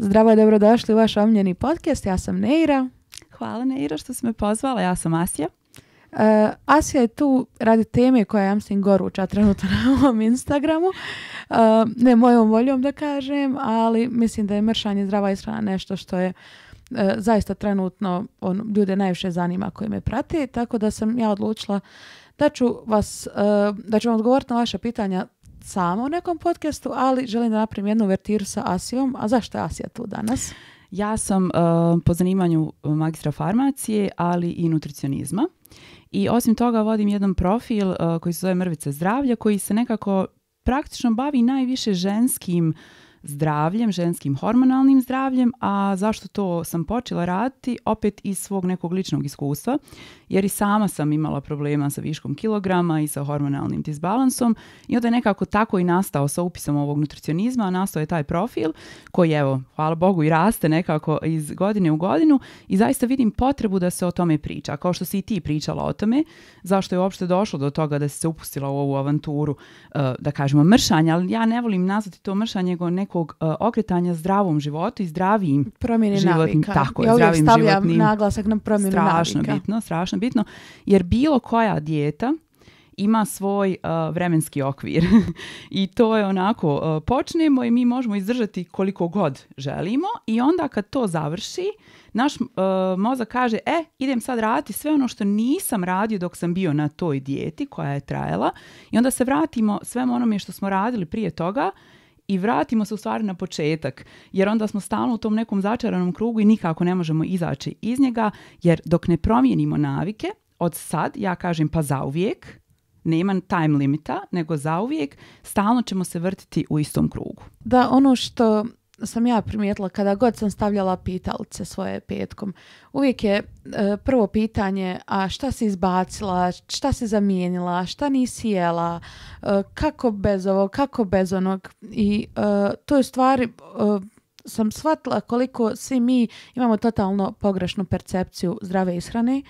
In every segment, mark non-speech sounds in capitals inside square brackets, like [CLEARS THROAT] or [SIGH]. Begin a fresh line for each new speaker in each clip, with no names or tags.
Zdravo i dobrodošli u vaš omljeni podcast. Ja sam Neira.
Hvala Neira što si me pozvala. Ja sam Asija.
Uh, e, Asija je tu radi teme koja ja mislim, goruća trenutno na ovom Instagramu. E, ne mojom voljom da kažem, ali mislim da je mršanje zdrava ishrana nešto što je e, zaista trenutno on, ljude najviše zanima koji me prate. Tako da sam ja odlučila da ću vas, da ću vam odgovoriti na vaše pitanja sama u nekom podcastu, ali želim da napravim jednu vertiru sa Asijom. A zašto je Asija
tu danas? Ja sam e, po zanimanju magistra farmacije, ali i nutricionizma. I osim toga vodim jedan profil e, koji se zove Mrvice zdravlja, koji se nekako praktično bavi najviše ženskim zdravljem, ženskim hormonalnim zdravljem, a zašto to sam počela raditi? Opet iz svog nekog ličnog iskustva, jer i sama sam imala problema sa viškom kilograma i sa hormonalnim disbalansom i onda je nekako tako i nastao sa upisom ovog nutricionizma, nastao je taj profil koji evo, hvala Bogu i raste nekako iz godine u godinu i zaista vidim potrebu da se o tome priča, kao što si i ti pričala o tome, zašto je uopšte došlo do toga da si se upustila u ovu avanturu, eh, da kažemo mršanja, ali ja ne volim nazvati to mršanje, nego nekog e, okretanja zdravom životu i zdravijim promjeni životnim, navika. Tako, ja zdravim naglasak
na promjenu strašno bitno,
strašno bitno, jer bilo koja dijeta ima svoj e, vremenski okvir [LAUGHS] i to je onako e, počnemo i mi možemo izdržati koliko god želimo i onda kad to završi naš mozak kaže e idem sad raditi sve ono što nisam radio dok sam bio na toj dijeti koja je trajala i onda se vratimo svemu onome što smo radili prije toga i vratimo se u stvari na početak, jer onda smo stalno u tom nekom začaranom krugu i nikako ne možemo izaći iz njega, jer dok ne promijenimo navike, od sad, ja kažem pa zauvijek, nema time limita, nego zauvijek stalno ćemo se vrtiti u istom krugu.
Da, ono što sam ja primijetila kada god sam stavljala pitalice svoje petkom. Uvijek je e, prvo pitanje a šta si izbacila, šta si zamijenila, šta nisi jela, e, kako bez ovog, kako bez onog. I e, to je stvari sam shvatila koliko svi mi imamo totalno pogrešnu percepciju zdrave ishrane.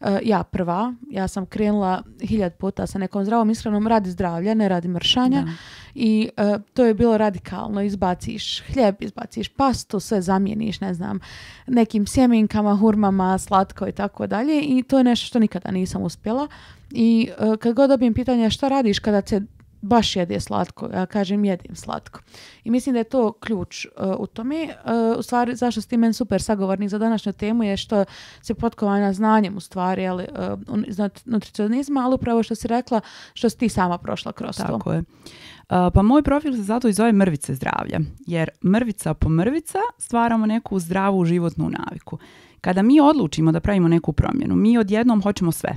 Eh, ja prva, ja sam krenula hiljad puta sa nekom zdravom ishranom radi zdravlja, ne radi mršanja i eh, to je bilo radikalno, izbaciš hljeb, izbaciš pastu, sve zamijeniš, ne znam, nekim sjemenkama, hurmama, slatko i tako dalje i to je nešto što nikada nisam uspjela i eh, kad god dobijem pitanje šta radiš kada se baš je slatko, ja kažem jedim slatko. I mislim da je to ključ e, u tome. E, u stvari, zašto ste meni super sagovornik za današnju temu je što se potkovana znanjem u stvari, ali, e, uh, iz nutricionizma, ali upravo što si rekla, što si ti sama prošla kroz to. Tako
je. Pa moj profil se zato i zove mrvice zdravlja, jer mrvica po mrvica stvaramo neku zdravu životnu naviku. Kada mi odlučimo da pravimo neku promjenu, mi odjednom hoćemo sve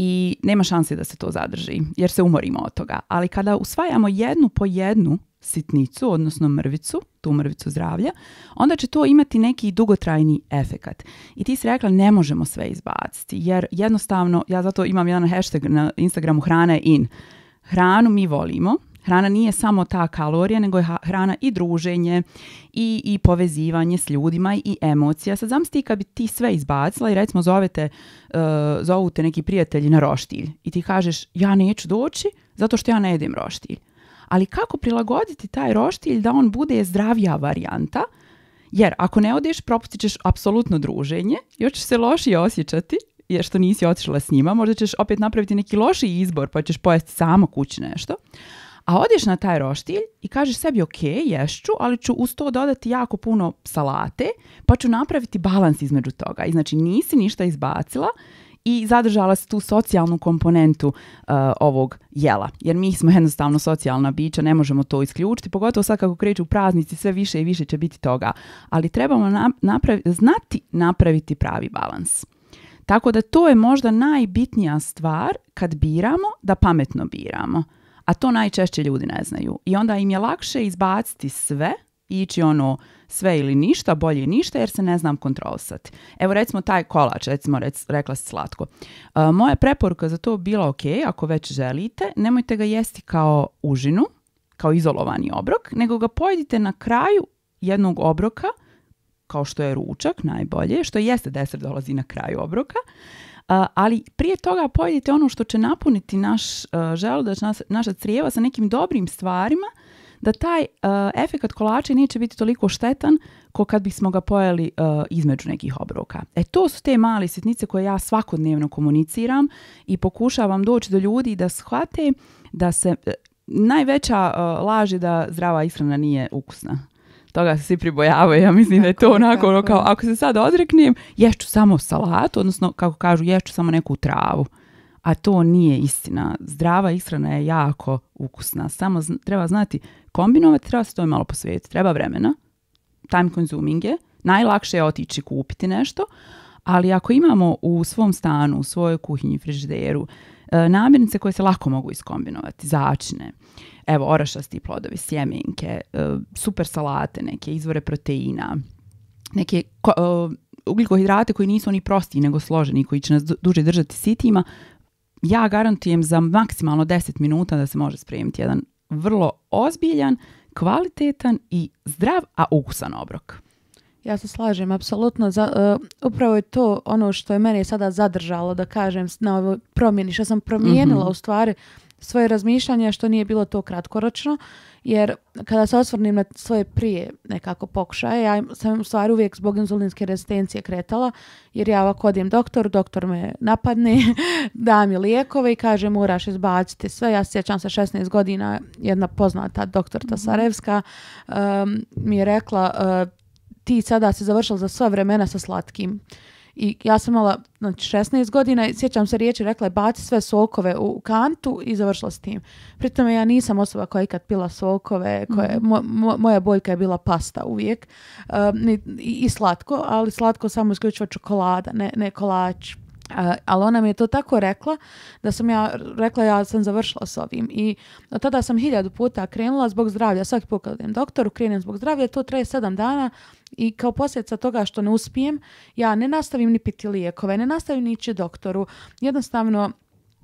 i nema šanse da se to zadrži jer se umorimo od toga. Ali kada usvajamo jednu po jednu sitnicu, odnosno mrvicu, tu mrvicu zdravlja, onda će to imati neki dugotrajni efekat. I ti si rekla ne možemo sve izbaciti jer jednostavno, ja zato imam jedan hashtag na Instagramu hrana in. Hranu mi volimo, Hrana nije samo ta kalorija, nego je hrana i druženje i, i povezivanje s ljudima i emocija. Sad znam ti kad bi ti sve izbacila i recimo zovete, uh, e, zovu te neki prijatelji na roštilj i ti kažeš ja neću doći zato što ja ne jedem roštilj. Ali kako prilagoditi taj roštilj da on bude zdravija varijanta, jer ako ne odeš, propustit ćeš apsolutno druženje, još ćeš se lošije osjećati, jer što nisi otišla s njima, možda ćeš opet napraviti neki loši izbor, pa ćeš pojesti samo kući nešto. A odeš na taj roštilj i kažeš sebi ok, ješću, ali ću uz to dodati jako puno salate, pa ću napraviti balans između toga. I znači nisi ništa izbacila i zadržala si tu socijalnu komponentu e, ovog jela. Jer mi smo jednostavno socijalna bića, ne možemo to isključiti, pogotovo sad kako kreću praznici, sve više i više će biti toga. Ali trebamo znati napraviti pravi balans. Tako da to je možda najbitnija stvar kad biramo, da pametno biramo a to najčešće ljudi ne znaju. I onda im je lakše izbaciti sve i ići ono sve ili ništa, bolje ništa jer se ne znam kontrolisati. Evo recimo taj kolač, recimo rec, rekla si slatko. E, moja preporuka za to bila ok, ako već želite, nemojte ga jesti kao užinu, kao izolovani obrok, nego ga pojedite na kraju jednog obroka, kao što je ručak najbolje, što jeste deser dolazi na kraju obroka, ali prije toga pojedite ono što će napuniti naš želudac, naša crijeva sa nekim dobrim stvarima, da taj efekat kolača neće biti toliko štetan ko kad bismo ga pojeli između nekih obroka. E to su te male sitnice koje ja svakodnevno komuniciram i pokušavam doći do ljudi da shvate da se e, najveća laž je da zdrava ishrana nije ukusna toga se svi pribojavaju, ja mislim da je to onako ono kao, ako se sad odreknem, ješću samo salatu, odnosno kako kažu, ješću samo neku travu. A to nije istina. Zdrava ishrana je jako ukusna. Samo treba znati kombinovati, treba se to malo posvetiti. Treba vremena, time consuming je. Najlakše je otići kupiti nešto, ali ako imamo u svom stanu, u svojoj kuhinji, frižideru, e, namirnice koje se lako mogu iskombinovati, začine, evo, orašasti plodovi, sjemenke, e, super salate, neke izvore proteina, neke e, ugljikohidrate koji nisu oni prosti, nego složeni, koji će nas duže držati sitima, ja garantujem za maksimalno 10 minuta da se može spremiti jedan vrlo ozbiljan, kvalitetan i zdrav, a ukusan obrok.
Ja se slažem, apsolutno. E, upravo je to ono što je mene sada zadržalo, da kažem, na ovoj promjeni, što sam promijenila mhm. u stvari svoje razmišljanje što nije bilo to kratkoročno jer kada se osvrnim na svoje prije nekako pokušaje, ja sam u stvari uvijek zbog inzulinske rezistencije kretala, jer ja ovako odim doktor, doktor me napadne, [LAUGHS] da mi lijekove i kaže moraš izbaciti sve. Ja sjećam se 16 godina, jedna poznata doktor Tasarevska mhm. ehm, mi je rekla e, ti sada si završila za sva vremena sa slatkim. I ja sam imala znači, 16 godina i sjećam se riječi, rekla je baci sve sokove u kantu i završila s tim. Pritom ja nisam osoba koja ikad pila sokove, koje, mhm. moja boljka je bila pasta uvijek eh, i, slatko, ali slatko samo isključivo čokolada, ne, ne kolač, eh, ali ona mi je to tako rekla da sam ja rekla ja sam završila s ovim i od tada sam hiljadu puta krenula zbog zdravlja, svaki put doktoru krenem zbog zdravlja, to traje sedam dana i kao posljedica toga što ne uspijem, ja ne nastavim ni piti lijekove, ne nastavim ni doktoru. Jednostavno,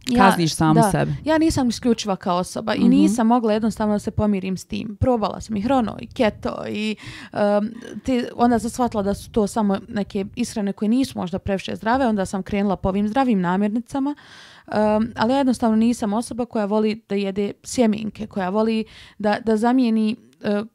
ja, Kazniš sam sebe. Ja nisam isključiva kao osoba i mhm. nisam mogla jednostavno da se pomirim s tim. Probala sam i hrono i keto i um, te, onda sam shvatila da su to samo neke ishrane koje nisu možda previše zdrave. Onda sam krenula po ovim zdravim namirnicama. Um, ali ja jednostavno nisam osoba koja voli da jede sjeminke, koja voli da, da zamijeni,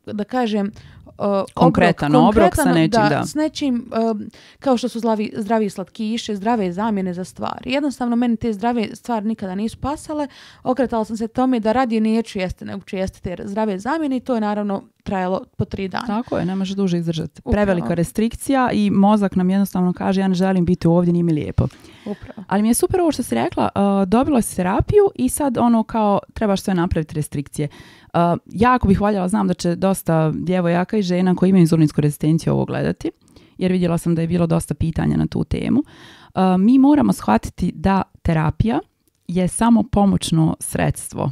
uh, da kažem, Uh, konkretan obrok sa nečim, da, S nečim um, kao što su zlavi, zdravi slatkiše, zdrave zamjene za stvari. Jednostavno meni te zdrave stvari nikada nisu pasale. Okretala sam se tome da radije neću jesti nego ću te zdrave zamjene i to je naravno trajalo po tri dana. Tako je, ne može duže
izdržati. Prevelika restrikcija i mozak nam jednostavno kaže ja ne želim biti ovdje, nije mi lijepo. Upravo. Ali mi je super ovo što si rekla, uh, dobila si terapiju i sad ono kao trebaš sve napraviti restrikcije. Uh, jako bih valjala, znam da će dosta djevojaka i žena koji imaju inzulinsku rezistenciju ovo gledati, jer vidjela sam da je bilo dosta pitanja na tu temu. Uh, mi moramo shvatiti da terapija je samo pomoćno sredstvo. Uh,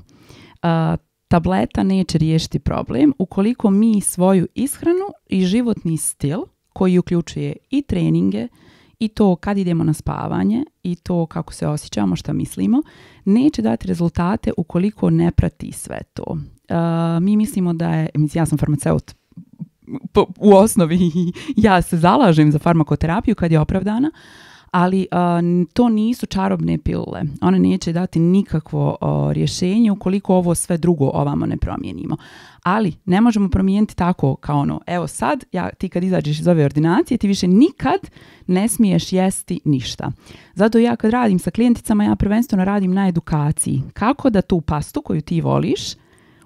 tableta neće riješiti problem ukoliko mi svoju ishranu i životni stil koji uključuje i treninge, i to kad idemo na spavanje i to kako se osjećamo, šta mislimo, neće dati rezultate ukoliko ne prati sve to. Uh, mi mislimo da je, ja sam farmaceut, po, u osnovi [LAUGHS] ja se zalažem za farmakoterapiju kad je opravdana, ali uh, to nisu čarobne pilule. One neće dati nikakvo rješenje ukoliko ovo sve drugo ovamo ne promijenimo. Ali ne možemo promijeniti tako kao ono, evo sad, ja, ti kad izađeš iz ove ordinacije, ti više nikad ne smiješ jesti ništa. Zato ja kad radim sa klijenticama, ja prvenstveno radim na edukaciji. Kako da tu pastu koju ti voliš,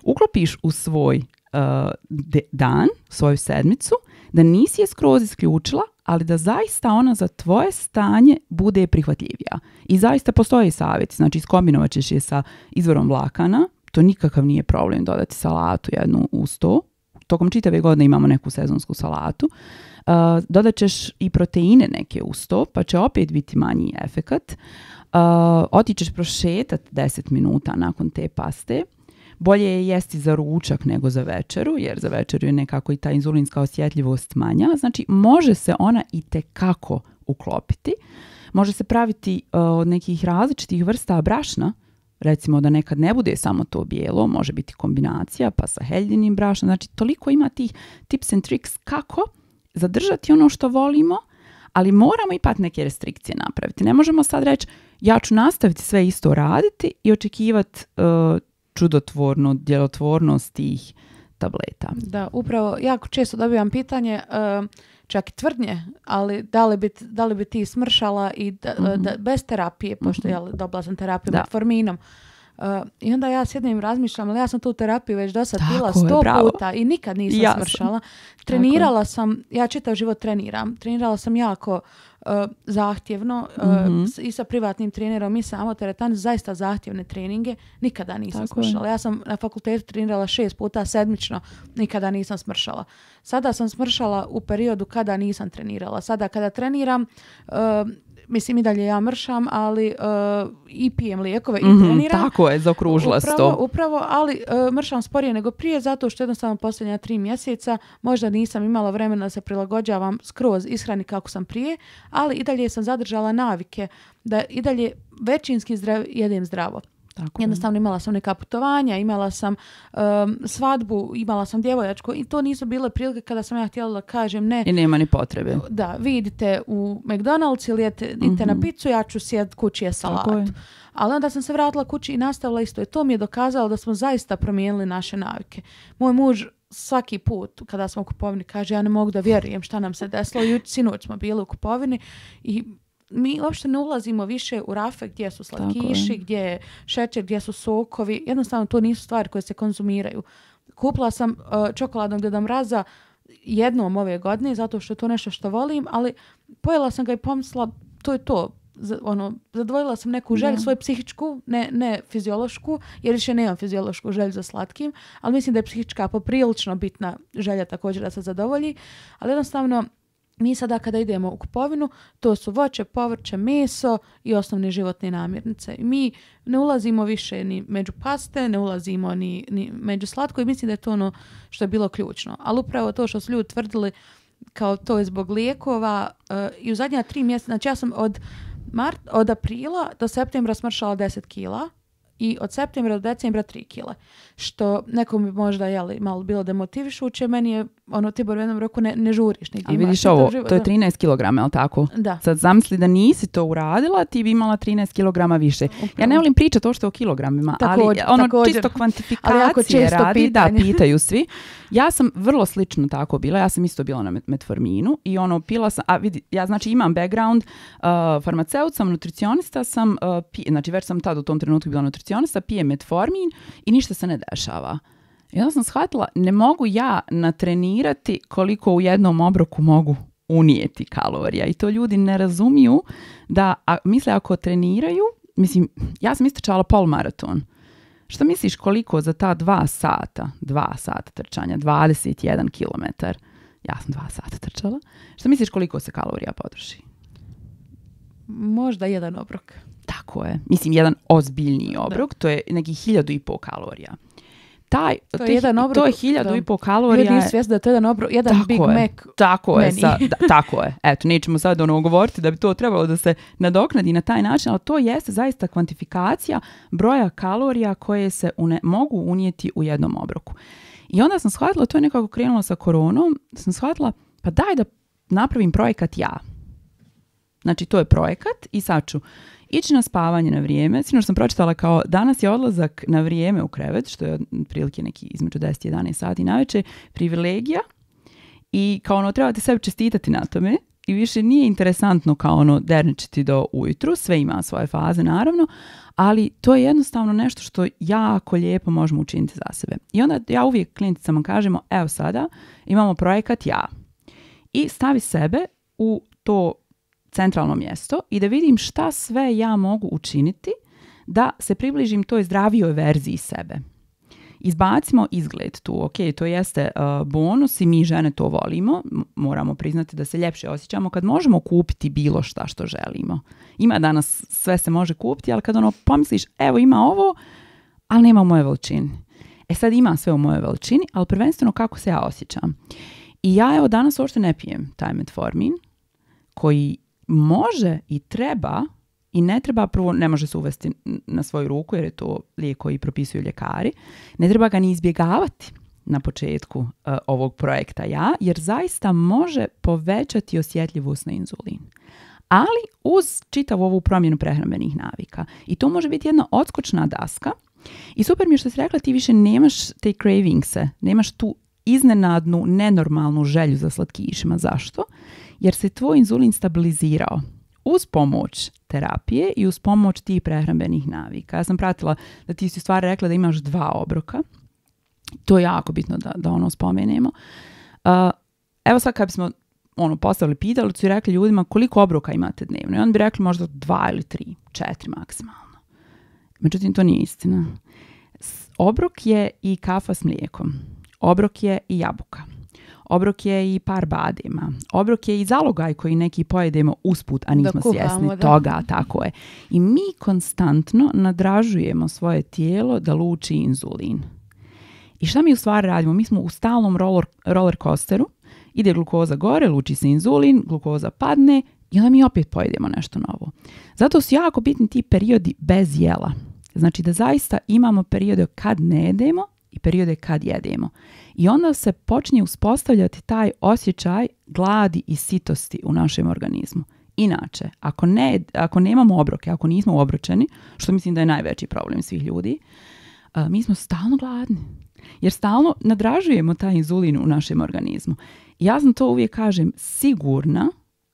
uklopiš u svoj uh, dan, svoju sedmicu, da nisi je skroz isključila, ali da zaista ona za tvoje stanje bude prihvatljivija. I zaista postoji savjet, znači iskombinovat ćeš je sa izvorom vlakana, to nikakav nije problem dodati salatu jednu u to, tokom čitave godine imamo neku sezonsku salatu, uh, dodat ćeš i proteine neke u to, pa će opet biti manji efekat. Uh, otićeš prošetat 10 minuta nakon te paste, bolje je jesti za ručak nego za večeru, jer za večeru je nekako i ta inzulinska osjetljivost manja. Znači, može se ona i tekako uklopiti. Može se praviti e, od nekih različitih vrsta brašna, recimo da nekad ne bude samo to bijelo, može biti kombinacija pa sa heljinim brašnom, znači toliko ima tih tips and tricks kako zadržati ono što volimo, ali moramo ipak neke restrikcije napraviti. Ne možemo sad reći ja ću nastaviti sve isto raditi i očekivati e, čudotvornu djelotvornost tih tableta.
Da, upravo jako često dobivam pitanje, e, čak i tvrdnje, ali da li bi, da li bi ti smršala i da, e, mhm. bez terapije, pošto mm-hmm. ja dobila sam terapiju metforminom. E, I onda ja s i razmišljam, ali ja sam tu terapiju već do sad bila sto puta i nikad nisam smršala. Trenirala sam, ja čitav život treniram, trenirala sam jako E, zahtjevno e, mhm. i sa privatnim trenerom i samo teretan zaista zahtjevne treninge nikada nisam smršala. Ja sam na fakultetu trenirala šest puta sedmično, nikada nisam smršala. Sada sam smršala u periodu kada nisam trenirala. Sada kada treniram e, mislim i dalje ja mršam, ali e, i pijem lijekove i mm-hmm, treniram. Tako
je, zaokružila upravo, to.
Upravo, ali uh, mršam sporije nego prije zato što jednostavno posljednja tri mjeseca možda nisam imala vremena da se prilagođavam skroz ishrani kako sam prije, ali i dalje sam zadržala navike da i dalje većinski zdrav, jedem zdravo. Tako Jednostavno imala sam neka putovanja, imala sam um, svadbu, imala sam djevojačko i to nisu bile prilike kada sam ja htjela da kažem ne. I
nema ni potrebe.
Da, vi idite u McDonald's ili idete, na mhm. picu, ja ću sjed kući je salat. Ali onda sam se vratila kući i nastavila isto. I to mi je dokazalo da smo zaista promijenili naše navike. Moj muž svaki put kada smo u kupovini kaže ja ne mogu da vjerujem šta nam se desilo. Juč, sinoć smo bili u kupovini i mi uopšte ne ulazimo više u rafe gdje su slatkiši, gdje je šećer, gdje su sokovi. Jednostavno, to nisu stvari koje se konzumiraju. Kupila sam uh, čokoladnog deda mraza jednom ove godine zato što je to nešto što volim, ali pojela sam ga i pomisla, to je to. Ono, zadovoljila ono, zadvojila sam neku želju, svoju psihičku, ne, ne fiziološku, jer više nemam fiziološku želju za slatkim, ali mislim da je psihička poprilično bitna želja također da se zadovolji. Ali jednostavno, mi sada kada idemo u kupovinu, to su voće, povrće, meso i osnovne životne namirnice. Mi ne ulazimo više ni među paste, ne ulazimo ni, ni među slatko i mislim da je to ono što je bilo ključno. Ali upravo to što su ljudi tvrdili kao to je zbog lijekova eh, i u zadnja tri mjeseca, znači ja sam od, mart, od aprila do septembra smršala 10 kila, i od septembra do decembra 3 kile. Što nekom bi možda jeli, malo bilo demotivišuće, meni je ono ti u jednom roku ne, ne žuriš
nigdje. A vidiš ovo, to, je 13 kg, je li tako? Da. Sad zamisli da nisi to uradila, ti bi imala 13 kilograma više. Ja ne volim pričati to što o kilogramima, također, ali ono također. čisto kvantifikacije ali često radi, da, pitaju svi. Ja sam vrlo slično tako bila, ja sam isto bila na metforminu i ono pila sam, a vidi, ja znači imam background, uh, farmaceut sam, nutricionista sam, uh, znači već sam tad u tom trenutku bila nutricionista, nutricionista pije metformin i ništa se ne dešava. I onda sam shvatila, ne mogu ja natrenirati koliko u jednom obroku mogu unijeti kalorija i to ljudi ne razumiju da a, misle ako treniraju, mislim, ja sam istrčala pol maraton. Što misliš koliko za ta dva sata, dva sata trčanja, 21 km, ja sam dva sata trčala, što misliš koliko se kalorija potroši?
Možda jedan obrok.
Tako je. Mislim, jedan ozbiljniji obrok, to je nekih hiljadu i pol kalorija. Taj, to, je, jedan obrok, to je hiljadu i pol kalorija. Ljudi svjesni da to jedan obrok, jedan tako Big je, Mac Tako meni. je, sa, [LAUGHS] da, tako je. Eto, nećemo sad ono govoriti da bi to trebalo da se nadoknadi na taj način, ali to jeste zaista kvantifikacija broja kalorija koje se mogu unijeti u jednom obroku. I onda sam shvatila, to je nekako krenulo sa koronom, sam shvatila, pa daj da napravim projekat ja. Znači, to je projekat i sad ću ići na spavanje na vrijeme. Sinoć sam pročitala kao danas je odlazak na vrijeme u krevet, što je prilike neki između 10 i 11 sati večer, privilegija i kao ono trebate sebe čestitati na tome i više nije interesantno kao ono derničiti do ujutru, sve ima svoje faze naravno, ali to je jednostavno nešto što jako lijepo možemo učiniti za sebe. I onda ja uvijek klinicama kažemo, evo sada imamo projekat ja i stavi sebe u to centralno mjesto i da vidim šta sve ja mogu učiniti da se približim toj zdravijoj verziji sebe. Izbacimo izgled tu, ok, to jeste e, bonus i mi žene to volimo, moramo priznati da se ljepše osjećamo kad možemo kupiti bilo šta što želimo. Ima danas, sve se može kupiti, ali kad ono pomisliš, evo ima ovo, ali nema u moje veličini. E sad ima sve u mojoj veličini, ali prvenstveno kako se ja osjećam. I ja evo danas uopšte ne pijem taj metformin, koji može i treba i ne treba, prvo ne može se uvesti na svoju ruku jer je to lijek koji propisuju ljekari, ne treba ga ni izbjegavati na početku e, ovog projekta ja, jer zaista može povećati osjetljivost na inzulin. Ali uz čitavu ovu promjenu prehrambenih navika. I to može biti jedna odskočna daska. I super mi je što si rekla, ti više nemaš te cravingse, nemaš tu iznenadnu, nenormalnu želju za slatkišima. Zašto? jer se tvoj inzulin stabilizirao uz pomoć terapije i uz pomoć tih prehrambenih navika. Ja sam pratila da ti si stvari rekla da imaš dva obroka. To je jako bitno da, da ono spomenemo. evo sad kad bismo ono, postavili pitalicu i rekli ljudima koliko obroka imate dnevno. I on bi rekli možda dva ili tri, četiri maksimalno. Međutim, to nije istina. Obrok je i kafa s mlijekom. Obrok je i jabuka. Obrok je i par badima. Obrok je i zalogaj koji neki pojedemo usput, a nismo svjesni toga, tako je. I mi konstantno nadražujemo svoje tijelo da luči inzulin. I šta mi u stvari radimo? Mi smo u stalnom roller, roller coasteru, ide glukoza gore, luči se inzulin, glukoza padne i onda mi opet pojedemo nešto novo. Zato su jako bitni ti periodi bez jela. Znači da zaista imamo periode kad ne jedemo, i periode kad jedemo. I onda se počinje uspostavljati taj osjećaj gladi i sitosti u našem organizmu. Inače, ako, ne, ako nemamo obroke, ako nismo obročeni, što mislim da je najveći problem svih ljudi, mi smo stalno gladni. Jer stalno nadražujemo taj inzulin u našem organizmu. Ja sam to uvijek kažem sigurna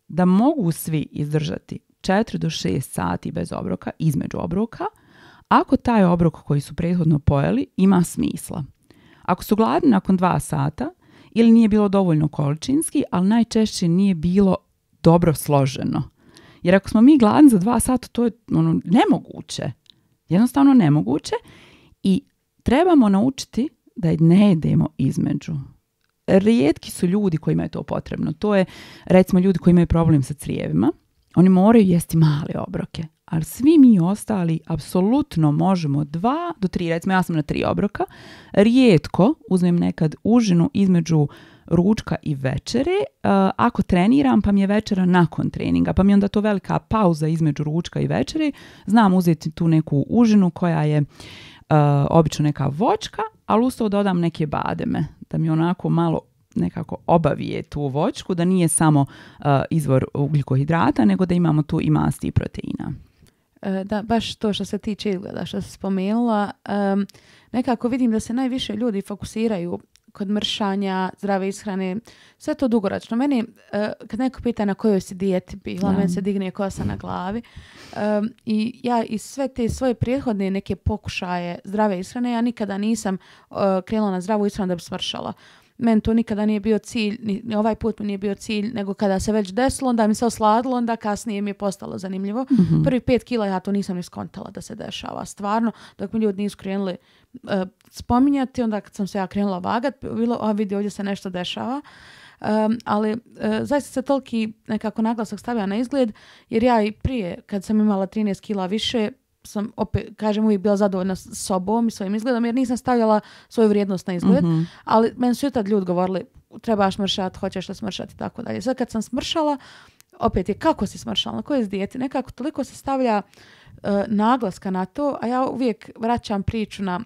da mogu svi izdržati 4 do 6 sati bez obroka, između obroka, ako taj obrok koji su prethodno pojeli ima smisla. Ako su gladni nakon dva sata ili nije bilo dovoljno količinski, ali najčešće nije bilo dobro složeno. Jer ako smo mi gladni za dva sata, to je ono, nemoguće. Jednostavno nemoguće i trebamo naučiti da ne jedemo između. Rijetki su ljudi kojima je to potrebno. To je recimo ljudi koji imaju problem sa crijevima. Oni moraju jesti male obroke ali svi mi ostali apsolutno možemo dva do tri, recimo ja sam na tri obroka, rijetko uzmem nekad užinu između ručka i večere, ako treniram pa mi je večera nakon treninga, pa mi je onda to velika pauza između ručka i večere, znam uzeti tu neku užinu koja je obično neka vočka, ali uz dodam neke bademe, da mi onako malo nekako obavije tu vočku da nije samo izvor ugljikohidrata, nego da imamo tu i masti i proteina.
E, da, baš to što se tiče izgleda, što se spomenula, nekako vidim da se najviše ljudi fokusiraju kod mršanja, zdrave ishrane, sve to dugoročno. Meni, e, kad neko pita na kojoj si dijeti bila, meni se digne kosa na glavi. I ja i sve te svoje prijehodne neke pokušaje zdrave ishrane, ja nikada nisam uh, krenula na zdravu ishranu da bi smršala meni to nikada nije bio cilj, ni ovaj put mi nije bio cilj, nego kada se već desilo, onda mi se osladilo, onda kasnije mi je postalo zanimljivo. Mm Prvi pet kila ja to nisam iskontala da se dešava, stvarno, dok mi ljudi nisu krenuli e, spominjati, onda kad sam se ja krenula vagat, bilo, a vidi, ovdje se nešto dešava. ali e, zaista se toliki nekako naglasak stavlja na izgled, jer ja i prije, kad sam imala 13 kila više, sam opet, kažem, uvijek bila zadovoljna s sobom i svojim izgledom jer nisam stavljala svoju vrijednost na izgled. Mhm. Ali meni su tad ljudi govorili trebaš smršat, hoćeš li smršati i tako dalje. Sad kad sam smršala, opet je kako si smršala, na koje dijete, nekako toliko se stavlja uh, naglaska na to, a ja uvijek vraćam priču na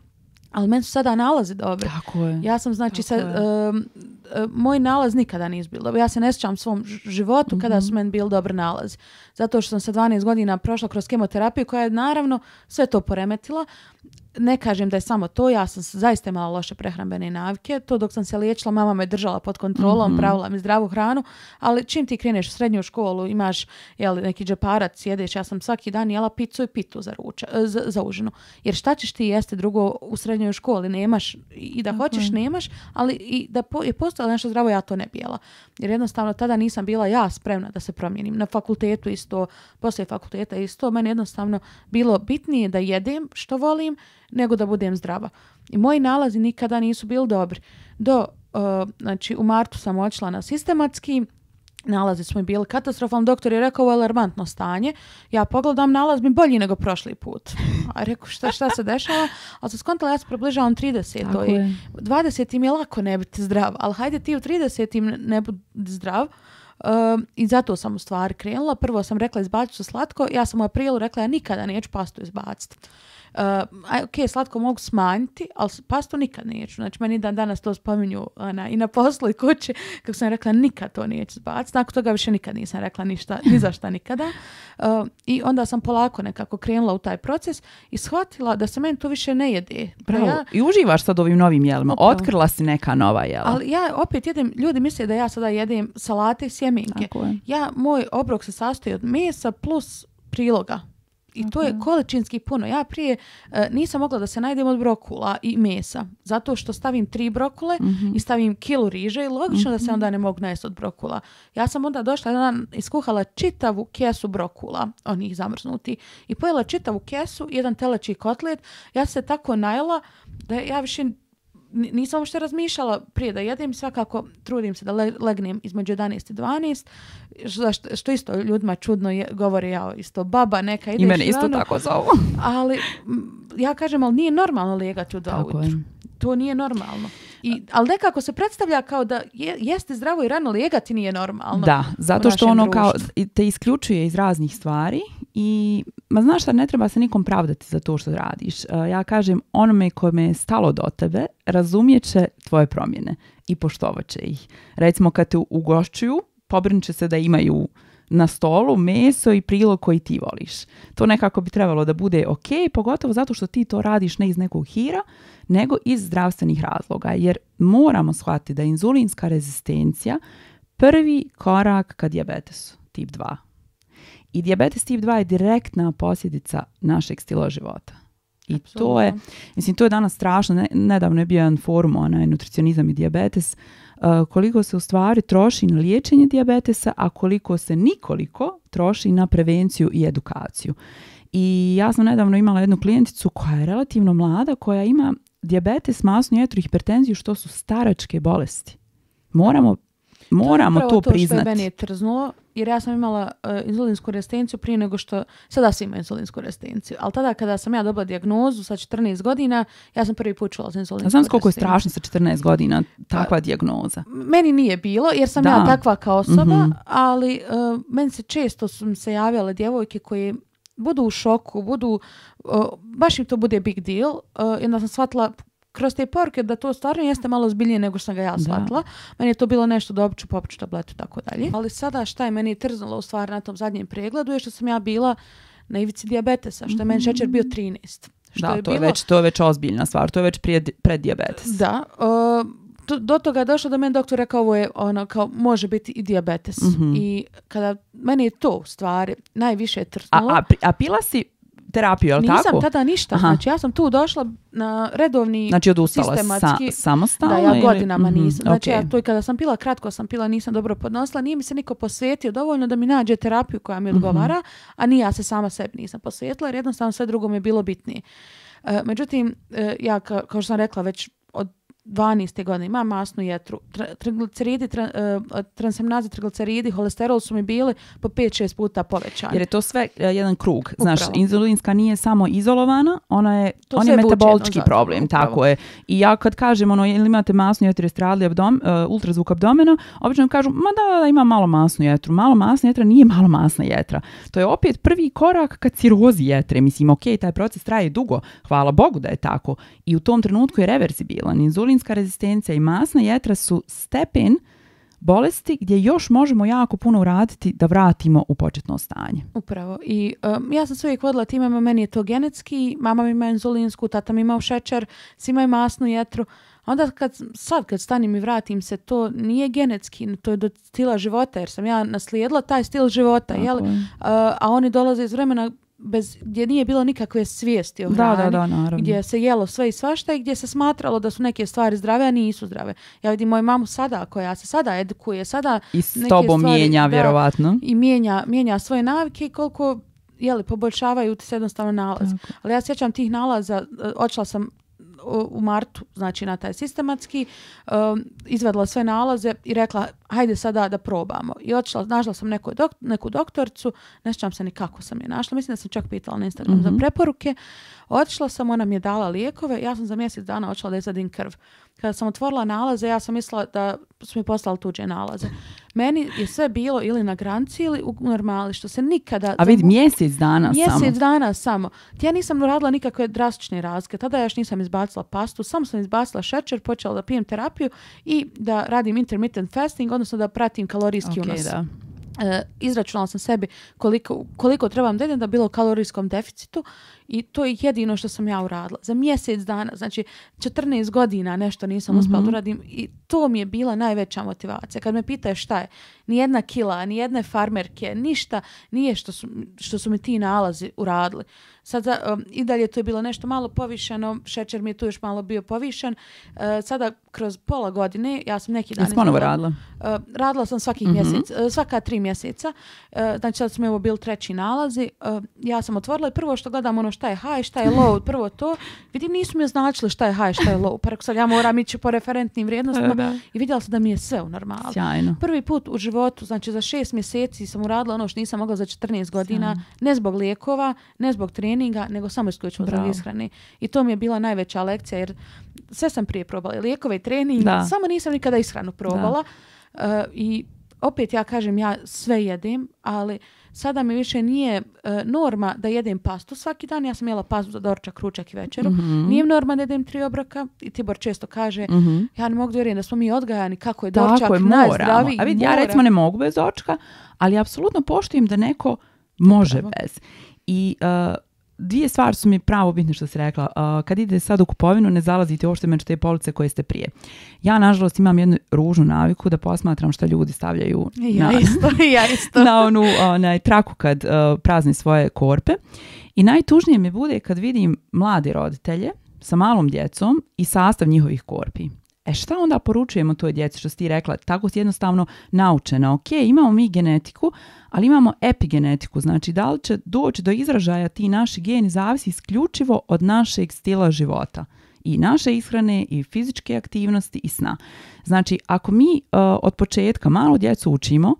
ali meni su sada nalazi dobri. Tako je. Ja sam znači, je. moj nalaz nikada nije bilo Ja se ne sjećam svom životu kada mhm. su meni bili dobri nalazi. Zato što sam sa 12 godina prošla kroz kemoterapiju koja je naravno sve to poremetila ne kažem da je samo to, ja sam zaista imala loše prehrambene navike. To dok sam se liječila, mama me držala pod kontrolom, mhm. pravila mi zdravu hranu, ali čim ti kreneš u srednju školu, imaš jel, neki džeparac, jedeš, ja sam svaki dan jela picu i pitu za, ruča, e, za, užinu. Jer šta ćeš ti jesti drugo u srednjoj školi? Nemaš i da hoćeš, nemaš, ali i da je postojalo nešto zdravo, ja to ne bijela. Jer jednostavno tada nisam bila ja spremna da se promijenim. Na fakultetu isto, poslije fakulteta isto, meni jednostavno bilo bitnije da jedem što volim, nego da budem zdrava. I moji nalazi nikada nisu bili dobri. Do, uh, znači u martu sam otišla na sistematski, nalazi smo bili katastrofalni, doktor je rekao alarmantno stanje, ja pogledam nalaz mi bolji nego prošli put. A rekao šta, šta se dešava, ali sam skontala ja se približavam 30. je. 20. mi je lako ne biti zdrav, ali hajde ti u 30. ne budi zdrav. Um, I zato sam u stvari krenula. Prvo sam rekla izbaciti se slatko. Ja sam u aprilu rekla ja nikada neću pastu izbaciti. Uh, ok, slatko mogu smanjiti, ali pastu nikad neću. Znači, meni dan danas to spominju i na poslu i kući, kako sam rekla, nikad to neću zbaciti. Nakon toga više nikad nisam rekla ništa, ni za šta nikada. [LAUGHS] Uh, I onda sam polako nekako krenula u taj proces i shvatila da se meni to više ne jede. Bravo.
I uživaš sad ovim novim jelima. Otkrila si neka nova jela. Ali
ja opet jedem, ljudi misle da ja sada jedem salate i sjemenke. Ja, moj obrok se sastoji od mesa plus priloga i to je mhm. količinski puno. Ja prije e, nisam mogla da se najdem od brokula i mesa. Zato što stavim tri brokule mhm. i stavim kilu riže i logično da se mhm. onda ne mogu najesti od brokula. Ja sam onda došla jedan iskuhala čitavu kesu brokula, onih zamrznuti, i pojela čitavu kesu, jedan teleći kotlet. Ja se tako najela da ja više nisam uopšte razmišljala prije da jedim, svakako trudim se da le, legnem između 11 i 12, što, isto ljudima čudno je, govori ja isto baba neka ideš I mene isto tako zovu. [LAUGHS] ali ja kažem, ali nije normalno legati u dva ujutru. To nije normalno. I, ali nekako se predstavlja kao da jeste zdravo i rano legati nije normalno. Da, zato što ono društvu. kao
te isključuje iz raznih stvari i ma znaš šta, ne treba se nikom pravdati za to što radiš. E, ja kažem, onome kome je stalo do tebe, razumjet će tvoje promjene i poštovat će ih. Recimo, kad te ugošćuju, pobrinut će se da imaju na stolu meso i prilog koji ti voliš. To nekako bi trebalo da bude ok, pogotovo zato što ti to radiš ne iz nekog hira, nego iz zdravstvenih razloga. Jer moramo shvatiti da je inzulinska rezistencija prvi korak ka dijabetesu tip 2. I diabetes tip 2 je direktna posljedica našeg stila života. I to je, mislim, to je danas strašno. nedavno je bio jedan forum, onaj nutricionizam i diabetes, uh, koliko se u stvari troši na liječenje dijabetesa, a koliko se nikoliko troši na prevenciju i edukaciju. I ja sam nedavno imala jednu klijenticu koja je relativno mlada, koja ima diabetes, masnu jetru, hipertenziju, što su staračke bolesti. Moramo Moramo to, to, to priznati. meni je
trznulo, jer ja sam imala e, uh, restenciju prije nego što, sada sam imala inzulinsku restenciju, ali tada kada sam ja dobila dijagnozu sa 14 godina, ja sam prvi put čula za inzulinsku Znam koliko je strašno
sa 14 godina pa, takva dijagnoza. Meni
nije bilo, jer sam ja takva kao osoba, mhm. ali e, meni se često su se javljale djevojke koje budu u šoku, budu, e, baš im to bude big deal. Uh, I onda sam shvatila kroz te poruke da to stvarno jeste malo zbiljnije nego što sam ga ja shvatila. Meni je to bilo nešto da opću popću tabletu i tako dalje. Ali sada šta je meni trznulo u stvari na tom zadnjem pregledu je što sam ja bila na ivici dijabetesa, što je meni mhm. šećer bio 13. Što da, je to, bilo... je već,
to već ozbiljna stvar, to je već prije, pred diabetes.
Da, do, toga je došlo da meni doktor rekao ovo je ono kao može biti i dijabetes. Mhm. I kada meni je to u stvari najviše je
A, a, a pila si terapiju, tako? Nisam tada ništa. Aha. Znači ja
sam tu došla na redovni znači, odustala sistematski. samostalno? Da, ja godinama mhm, nisam. Znači ja to i kada sam pila, kratko sam pila, nisam dobro podnosila. Nije mi se niko posvetio dovoljno da mi nađe terapiju koja mi mhm. odgovara, a ni ja se sama sebi nisam posvetila jer jednostavno sve drugo mi je bilo bitnije. E, međutim, e, ja kao što sam rekla već 12. godine imam masnu jetru. trigliceridi, tra, e, trigliceridi, holesterol su mi bili po 5-6 puta povećani. Jer je
to sve e, jedan krug. Znaš, inzulinska nije samo izolovana, ona je, to metabolički problem, tako je. I ja kad kažem, ono, imate masnu jetru, jeste radili abdom, e, ultrazvuk abdomena, obično kažu, ma da, da, da, ima malo masnu jetru. Malo masna jetra nije malo masna jetra. To je opet prvi korak kad cirozi jetre. Mislim, ok, taj proces traje dugo. Hvala Bogu da je tako. I u tom trenutku je reversibilan. Inzulin insulinska rezistencija i masna jetra su stepen bolesti gdje još možemo jako puno uraditi da vratimo u početno stanje.
Upravo. I um, ja sam se uvijek vodila time, meni je to genetski, mama mi ima inzulinsku, tata mi imao šećer, svi imaju masnu jetru. A onda kad, sad kad stanem i vratim se, to nije genetski, to je do stila života, jer sam ja naslijedila taj stil života, jel? Je. A, a oni dolaze iz vremena bez, gdje nije bilo nikakve svijesti o hrani, da, gdje se jelo sve i svašta i gdje se smatralo da su neke stvari zdrave, a nisu zdrave. Ja vidim moju mamu sada koja se sada edukuje, sada i s neke tobom stvari, mijenja vjerovatno. I mijenja, mijenja svoje navike i koliko jeli, poboljšavaju ti se jednostavno nalaz. Ali ja sjećam tih nalaza, e, očila sam u martu, znači na taj sistematski, um, izvedla sve nalaze i rekla hajde sada da probamo. I odšla, našla sam neku doktorcu, ne sjećam se ni kako sam je našla, mislim da sam čak pitala na Instagram za mhm. preporuke, Otišla sam, ona mi je dala lijekove, ja sam za mjesec dana otišla da izvadim krv. Kada sam otvorila nalaze, ja sam mislila da su mi poslali tuđe nalaze. Meni je sve bilo ili na granci ili u normali, što se nikada... A vidi,
mjesec dana mjesec samo. Mjesec
dana samo. Ja nisam radila nikakve drastične razlike. Tada ja još nisam izbacila pastu, samo sam izbacila šećer, počela da pijem terapiju i da radim intermittent fasting, odnosno da pratim kalorijski unos. E, izračunala sam sebi koliko, koliko trebam da idem da bilo u kalorijskom deficitu i to je jedino što sam ja uradila. Za mjesec dana, znači 14 godina nešto nisam uspjela mm -hmm. da mhm. uradim i to mi je bila najveća motivacija. Kad me pitaju šta je, ni jedna kila, ni jedne farmerke, ništa nije što su, što su mi ti nalazi uradili. Sad, um, i dalje to je bilo nešto malo povišeno, šećer mi je tu još malo bio povišen. E, sada kroz pola godine, ja sam neki dan... ponovo radila? E, radila sam svakih mhm. mjesec, e, svaka tri mjeseca. znači sad smo evo bili treći nalazi. ja sam otvorila i prvo što gledam ono što šta je high, šta je low, [LAUGHS] prvo to. Vidim, nisu mi označili šta je high, šta je low. Pa ja moram ići po referentnim vrijednostima. I vidjela sam da mi je sve u normalu. Prvi put u životu, znači za šest mjeseci sam uradila ono što nisam mogla za 14 godina. Ne zbog lijekova, ne zbog treninga, nego samo isključivo zbog ishrane. I to mi je bila najveća lekcija jer sve sam prije probala. Lijekove i trening, samo nisam nikada ishranu probala. E, I opet ja kažem, ja sve jedem, ali sada mi više nije e, norma da jedem pastu svaki dan. Ja sam jela pastu za dorčak, ručak i večeru. Mhm. Nije norma da jedem tri obroka. I Tibor često kaže, mhm. ja ne mogu da vjerujem da smo mi odgajani kako je dorčak najzdraviji. ja recimo ne
mogu bez dorčka, ali apsolutno poštujem da neko može bez. I e, dvije stvari su mi pravo bitne što si rekla. kad idete sad u kupovinu, ne zalazite uopšte među te police koje ste prije. Ja, nažalost, imam jednu ružnu naviku da posmatram što ljudi stavljaju na, ja isto. [LAUGHS] na onu onaj, traku kad e, prazni svoje korpe. I najtužnije mi bude kad vidim mlade roditelje sa malom djecom i sastav njihovih korpi. E šta onda poručujemo toj djeci što si ti rekla? Tako jednostavno naučena. Ok, imamo mi genetiku, ali imamo epigenetiku, znači da li će doći do izražaja ti naši geni zavisi isključivo od našeg stila života i naše ishrane i fizičke aktivnosti i sna. Znači, ako mi e, od početka malo djecu učimo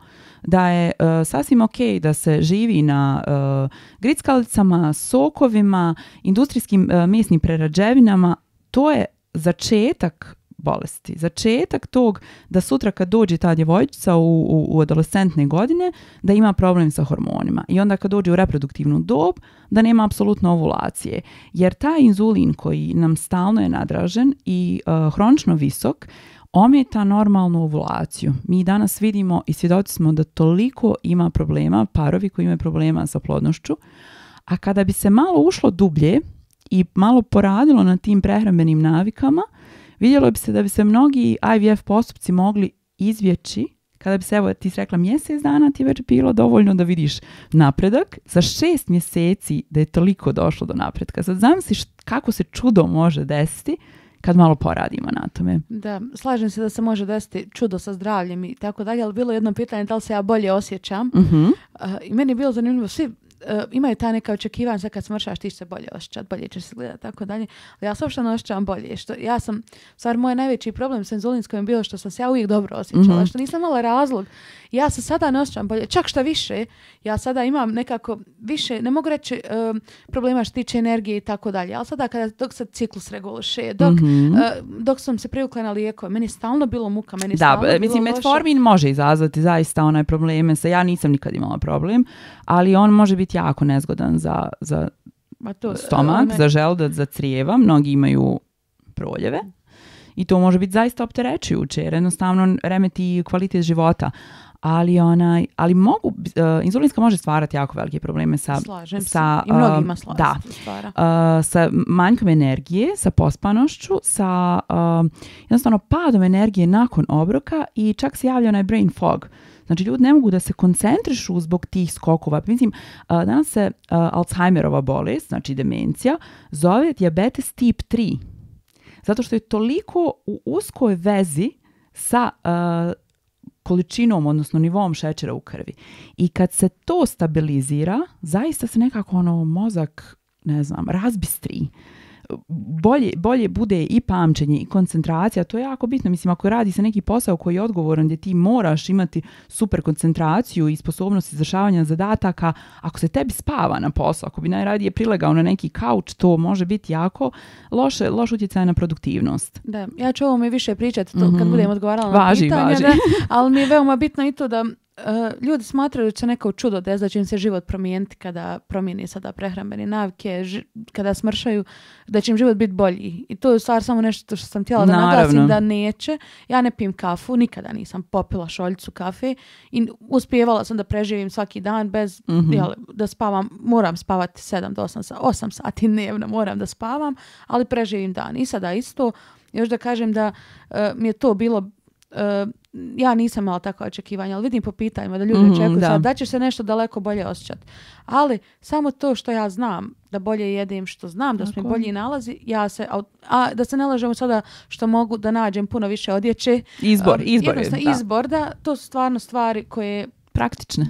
da je uh, sasvim ok da se živi na uh, e, grickalicama, sokovima, industrijskim mesnim prerađevinama, to je začetak bolesti. Začetak tog da sutra kad dođe ta djevojčica u, u, adolescentne godine da ima problem sa hormonima i onda kad dođe u reproduktivnu dob da nema apsolutno ovulacije. Jer taj inzulin koji nam stalno je nadražen i uh, hronično visok ometa normalnu ovulaciju. Mi danas vidimo i svjedoci smo da toliko ima problema, parovi koji imaju problema sa plodnošću, a kada bi se malo ušlo dublje i malo poradilo na tim prehrambenim navikama – vidjelo bi se da bi se mnogi IVF postupci mogli izvjeći kada bi se, evo, ti si rekla mjesec dana ti već bilo dovoljno da vidiš napredak, za šest mjeseci da je toliko došlo do napredka. Sad zamisliš kako se čudo može desiti kad malo poradimo na tome.
Da, slažem se da se može desiti čudo sa zdravljem i tako dalje, ali bilo jedno pitanje da li se ja bolje osjećam. Mhm. Uh, I meni je bilo zanimljivo, svi uh, imaju ta neka očekivanja kad smršaš ti će se bolje osjećati, bolje će se gledati, tako dalje. Ali ja se uopšte ne osjećam bolje. Što, ja sam, stvar, moj najveći problem s enzulinskom je bilo što sam se ja uvijek dobro osjećala, mhm. što nisam imala razlog ja se sada ne osjećam bolje, čak šta više, ja sada imam nekako više, ne mogu reći e, problema što tiče energije i tako dalje, ali sada kada, dok se ciklus reguliše, dok, mhm. e, dok sam se privukla na meni je stalno bilo muka, meni je da, e, mislim, metformin
može izazvati zaista onaj probleme, sa, ja nisam nikad imala problem, ali on može biti jako nezgodan za, za
to, stomak, za
želudac, za crijeva, mnogi imaju proljeve i to može biti zaista opterećujuće jer jednostavno remeti kvalitet života ali onaj, ali mogu, e, inzulinska može stvarati jako velike probleme sa... Slažem sa, se. I mnogima e, slažem da, e, sa manjkom energije, sa pospanošću, sa jednostavno padom energije nakon obroka i čak se javlja onaj brain fog. Znači ljudi ne mogu da se koncentrišu zbog tih skokova. Pa mislim, danas se Alzheimerova bolest, znači demencija, zove diabetes tip 3. Zato što je toliko u uskoj vezi sa količinom, odnosno nivom šećera u krvi. I kad se to stabilizira, zaista se nekako ono mozak, ne znam, razbistri bolje, bolje bude i pamćenje i koncentracija, to je jako bitno. Mislim, ako radi se neki posao koji je odgovoran gdje ti moraš imati super koncentraciju i sposobnost izvršavanja zadataka, ako se tebi spava na posao, ako bi najradije prilegao na neki kauč, to može biti jako loše, loš utjecaj na produktivnost.
Da, ja ću ovo mi više pričati to, kad mhm. budem odgovarala na važi, ali mi je veoma bitno i to da Eh, ljudi smatraju da će neko čudo da će im se život promijeniti kada promijeni sada prehrambene navike, kada smršaju, da će im život biti bolji. I to je stvar samo nešto što sam htjela da naglasim da neće. Ja ne pijem kafu, nikada nisam popila šoljicu kafe i uspijevala sam da preživim svaki dan bez mhm. da spavam, moram spavati 7 do 8, 8 sati dnevno moram da spavam, ali preživim dan. I sada isto, još da kažem da eh, mi je to bilo Eh, ja nisam imala takva očekivanja, ali vidim po pitanjima da ljudi mhm, očekuju da. će se nešto daleko bolje osjećati. Ali samo to što ja znam, da bolje jedim, što znam, da su mi bolji nalazi, ja se, a da se ne lažemo sada što mogu da nađem puno više odjeće. Izbor, eh, izbor. izbor, da, to su stvarno stvari koje Praktične.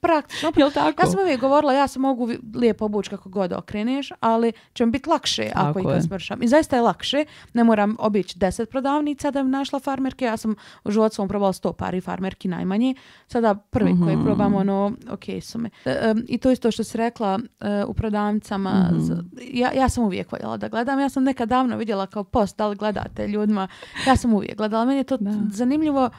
praktično. [LAUGHS] Jel tako? Ja sam uvijek govorila, ja se mogu lijepo obući kako god okreneš, ali će mi biti lakše ako ih smršam. I zaista je lakše. Ne moram obići deset prodavnica da bi našla farmerke. Ja sam u životu probala sto pari farmerki najmanje. Sada prvi koji mhm. probam, ono, ok su me. E, e, I to isto što si rekla e, u prodavnicama. Mhm. Ja, ja, sam uvijek voljela da gledam. Ja sam nekad davno vidjela kao post da li gledate ljudima. Ja sam uvijek gledala. Meni je to zanimljivo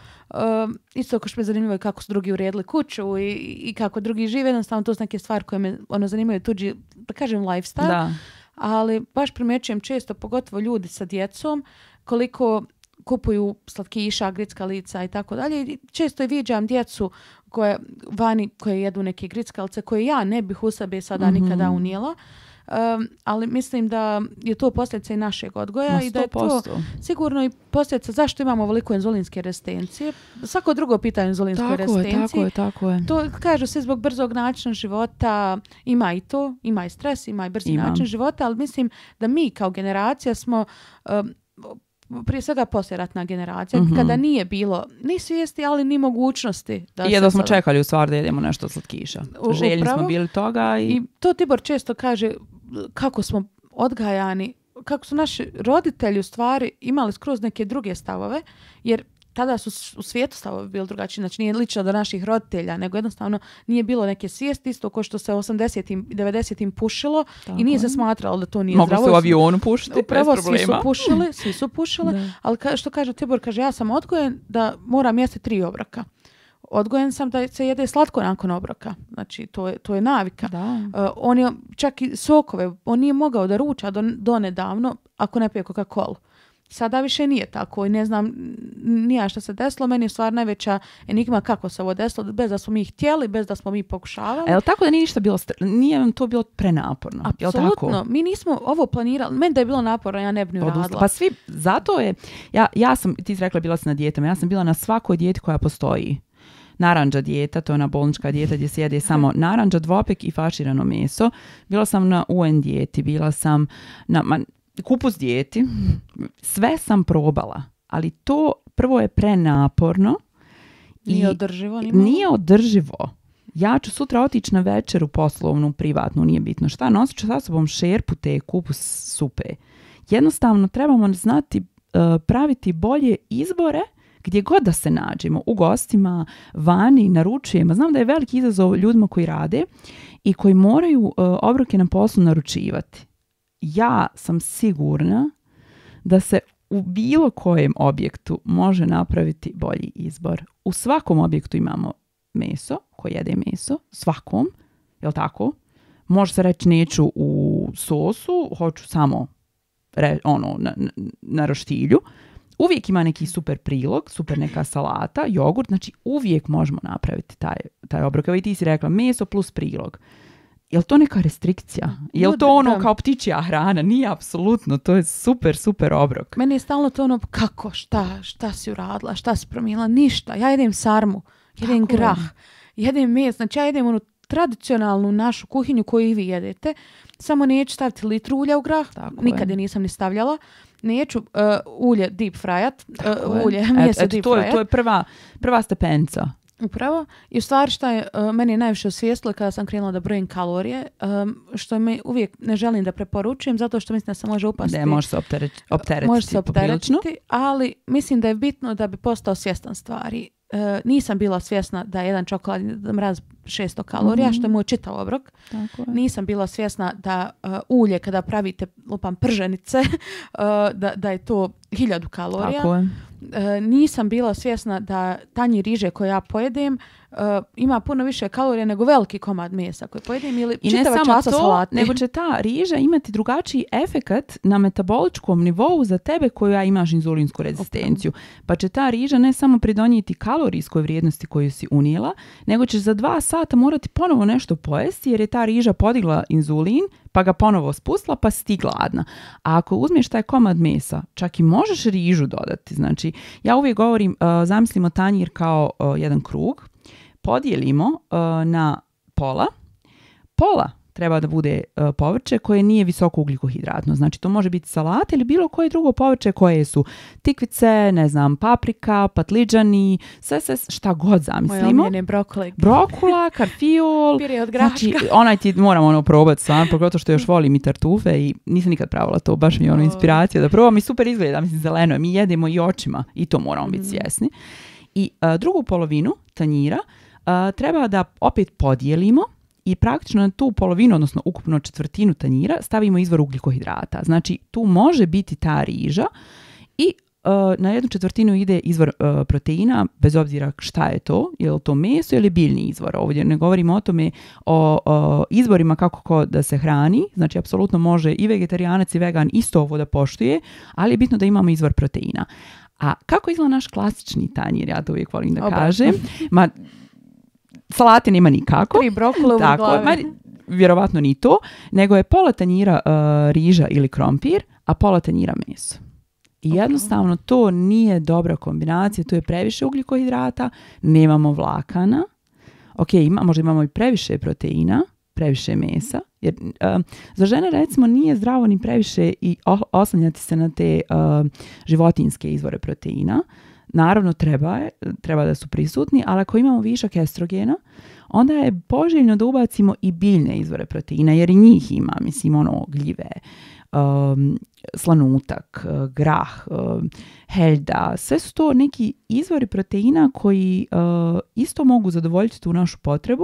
isto kao što me zanimljivo je kako su drugi uredili kuću i, kako drugi žive, jednostavno to su neke stvari koje me ono, zanimaju tuđi, da kažem, lifestyle. Da. Ali baš primjećujem često, pogotovo ljudi sa djecom, koliko kupuju slatkiša, gricka lica i tako dalje. Često i viđam djecu koje vani koje jedu neke grickalice koje ja ne bih u sebe sada mm nikada mhm. unijela ali mislim da je to posljedica i našeg odgoja i da je to sigurno i posljedica zašto imamo veliko enzolinske restencije. Svako drugo pitanje o tako restenciji. Je, tako je, To kažu se zbog brzog načina života ima i to, ima i stres, ima i brzi način života, ali mislim da mi kao generacija smo prije svega posljeratna generacija, mhm. kada nije bilo ni svijesti, ali ni mogućnosti. Da I jedno smo
čekali u stvar da jedemo nešto slatkiša. Željni smo bili toga. I... I
to Tibor često kaže, kako smo odgajani, kako su naši roditelji u stvari imali skroz neke druge stavove, jer tada su u svijetu stavovi bili drugačiji. Znači nije lično do naših roditelja, nego jednostavno nije bilo neke svijesti isto kao što se 80-im, 90-im pušilo i nije se smatralo da to nije zdravo. Mogu se u avionu pušiti, bez problema. svi su pušili, svi su [LAUGHS] pušili, ali ka, što kaže Tibor, kaže ja sam odgojen da moram jesti tri obraka odgojen sam da se jede slatko nakon obroka. Znači, to je, to je navika. E, on je čak i sokove, on nije mogao da ruča do, do nedavno ako ne pije Coca-Cola. Sada više nije tako i ne znam nija što se desilo. Meni je stvar najveća enigma kako se ovo desilo, bez da smo mi htjeli, bez da smo mi pokušavali. A
tako da nije ništa bilo, nije vam to bilo prenaporno? Apsolutno.
Mi nismo ovo planirali. Meni da je bilo naporno, ja ne bi ni Pa svi,
zato je, ja, sam, ti si rekla bila sam na dijetama, ja sam bila na svakoj dijeti koja postoji naranđa dijeta, to je ona bolnička dijeta gdje se jede samo mhm. naranđa, dvopek i faširano meso. Bila sam na UN dijeti, bila sam na kupus dijeti. Sve sam probala, ali to prvo je prenaporno. I nije održivo. Nije održivo. Ja ću sutra otići na večeru poslovnu, privatnu, nije bitno šta, nosit ću sa sobom šerpu te kupus supe. Jednostavno trebamo znati eh, praviti bolje izbore gdje god da se nađemo, u gostima, vani, naručujemo. Znam da je veliki izazov ljudima koji rade i koji moraju e, obroke na poslu naručivati. Ja sam sigurna da se u bilo kojem objektu može napraviti bolji izbor. U svakom objektu imamo meso, ko jede meso, svakom, jel tako? Može se reći neću u sosu, hoću samo ono, na, na roštilju. Uvijek ima neki super prilog, super neka salata, jogurt, znači uvijek možemo napraviti taj, taj obrok. Evo i ti si rekla meso plus prilog. Je li to neka restrikcija? Je li to ono kao ptičja hrana? Nije apsolutno, to je super, super obrok. Meni je stalno to ono kako,
šta, šta si uradila, šta si promijenila ništa. Ja jedem sarmu, jedem grah, jedem meso, znači ja jedem onu tradicionalnu našu kuhinju koju i vi jedete samo neću staviti litru ulja u grah, nikad je nisam ni stavljala. Neću uh, ulje deep fryat, uh, ulje [LAUGHS] deep to, To je
prva, prva stepenca.
Upravo. I u stvari što je uh, meni najviše osvijestilo kada sam krenula da brojim kalorije, um, što mi uvijek ne želim da preporučujem, zato što mislim da se može upasti. Ne, može se
Može se opteretiti,
ali mislim da je bitno da bi postao svjestan stvari. E, nisam bila svjesna da je jedan čokoladni mraz 600 kalorija, mm-hmm. što je moj čitav obrok. Tako je. Nisam bila svjesna da e, ulje kada pravite lupam prženice, [LAUGHS] e, da, da je to hiljadu kalorija. Tako je. nisam bila svjesna da tanji riže koje ja pojedem Eh, ima puno više kalorija nego veliki komad mesa koji pojedem ili I čitava ne samo to, nego će
ta riža imati drugačiji efekat na metaboličkom nivou za tebe koja imaš inzulinsku rezistenciju. Pa će ta riža ne samo pridonijeti kalorijskoj vrijednosti koju si unijela, nego ćeš za dva sata morati ponovo nešto pojesti jer je ta riža podigla inzulin, pa ga ponovo spustila pa si ti gladna. A ako uzmeš taj komad mesa, čak i možeš rižu dodati. Znači, ja uvijek govorim, uh, eh, zamislimo tanjir kao eh, jedan krug, podijelimo e, na pola. Pola treba da bude e, povrće koje nije visoko ugljikohidratno. Znači to može biti salat ili bilo koje drugo povrće koje su tikvice, ne znam, paprika, patliđani, sve se šta god zamislimo. Moje brokule. Brokula, [LAUGHS] karfiol. Pire od graška. Znači, onaj ti moram ono probati sam, pogotovo što još volim i tartufe i nisam nikad pravila to, baš mi je ono inspiracija da probam i super izgleda, mislim zeleno je, mi jedemo i očima i to moramo biti mhm. svjesni. I e, drugu polovinu tanjira treba da opet podijelimo i praktično na tu polovinu, odnosno ukupno četvrtinu tanjira, stavimo izvor ugljikohidrata. Znači, tu može biti ta riža i e, na jednu četvrtinu ide izvor e, proteina, bez obzira šta je to, je li to meso ili biljni izvor. Ovdje ne govorimo o tome, o, izvorima kako ko da se hrani, znači apsolutno može i vegetarijanac i vegan isto ovo da poštuje, ali je bitno da imamo izvor proteina. A kako izgleda naš klasični tanjir, ja to uvijek volim da kažem. Ma, salate nema nikako. Tri brokule u Tako, vjerovatno ni to, nego je pola tanjira e, riža ili krompir, a pola tanjira meso. I jednostavno to nije dobra kombinacija, tu je previše ugljikohidrata, nemamo vlakana, ok, ima, možda imamo i previše proteina, previše mesa, jer e, za žene recimo nije zdravo ni previše i oslanjati se na te e, životinske izvore proteina, Naravno treba treba da su prisutni, ali ako imamo višak estrogena, onda je poželjno da ubacimo i biljne izvore proteina, jer i njih ima, mislim, ono, gljive, um, slanutak, uh, grah, um, helda, sve su to neki izvori proteina koji uh, isto mogu zadovoljiti tu našu potrebu,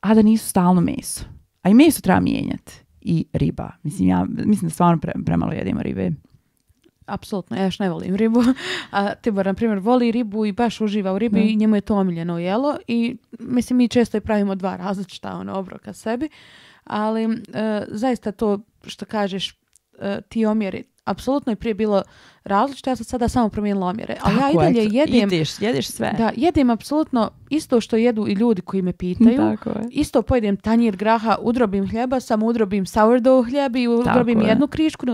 a da nisu stalno meso. A i meso treba mijenjati i riba. Mislim, ja mislim da stvarno premalo jedemo ribe
apsolutno, ja još ne volim ribu, [LAUGHS] a Tibor, na primjer, voli ribu i baš uživa u ribi i njemu je to omiljeno jelo i mislim mi često i pravimo dva različita ono, obroka sebi, ali e, zaista to što kažeš e, ti omjeri, apsolutno je prije bilo različite, ja sam sada samo promijenila omjere. A ja i jedem... sve. Da, jedem apsolutno isto što jedu i ljudi koji me pitaju. Isto pojedem tanjir graha, udrobim hljeba, samo udrobim sourdough hljebi, udrobim jednu krišku, ne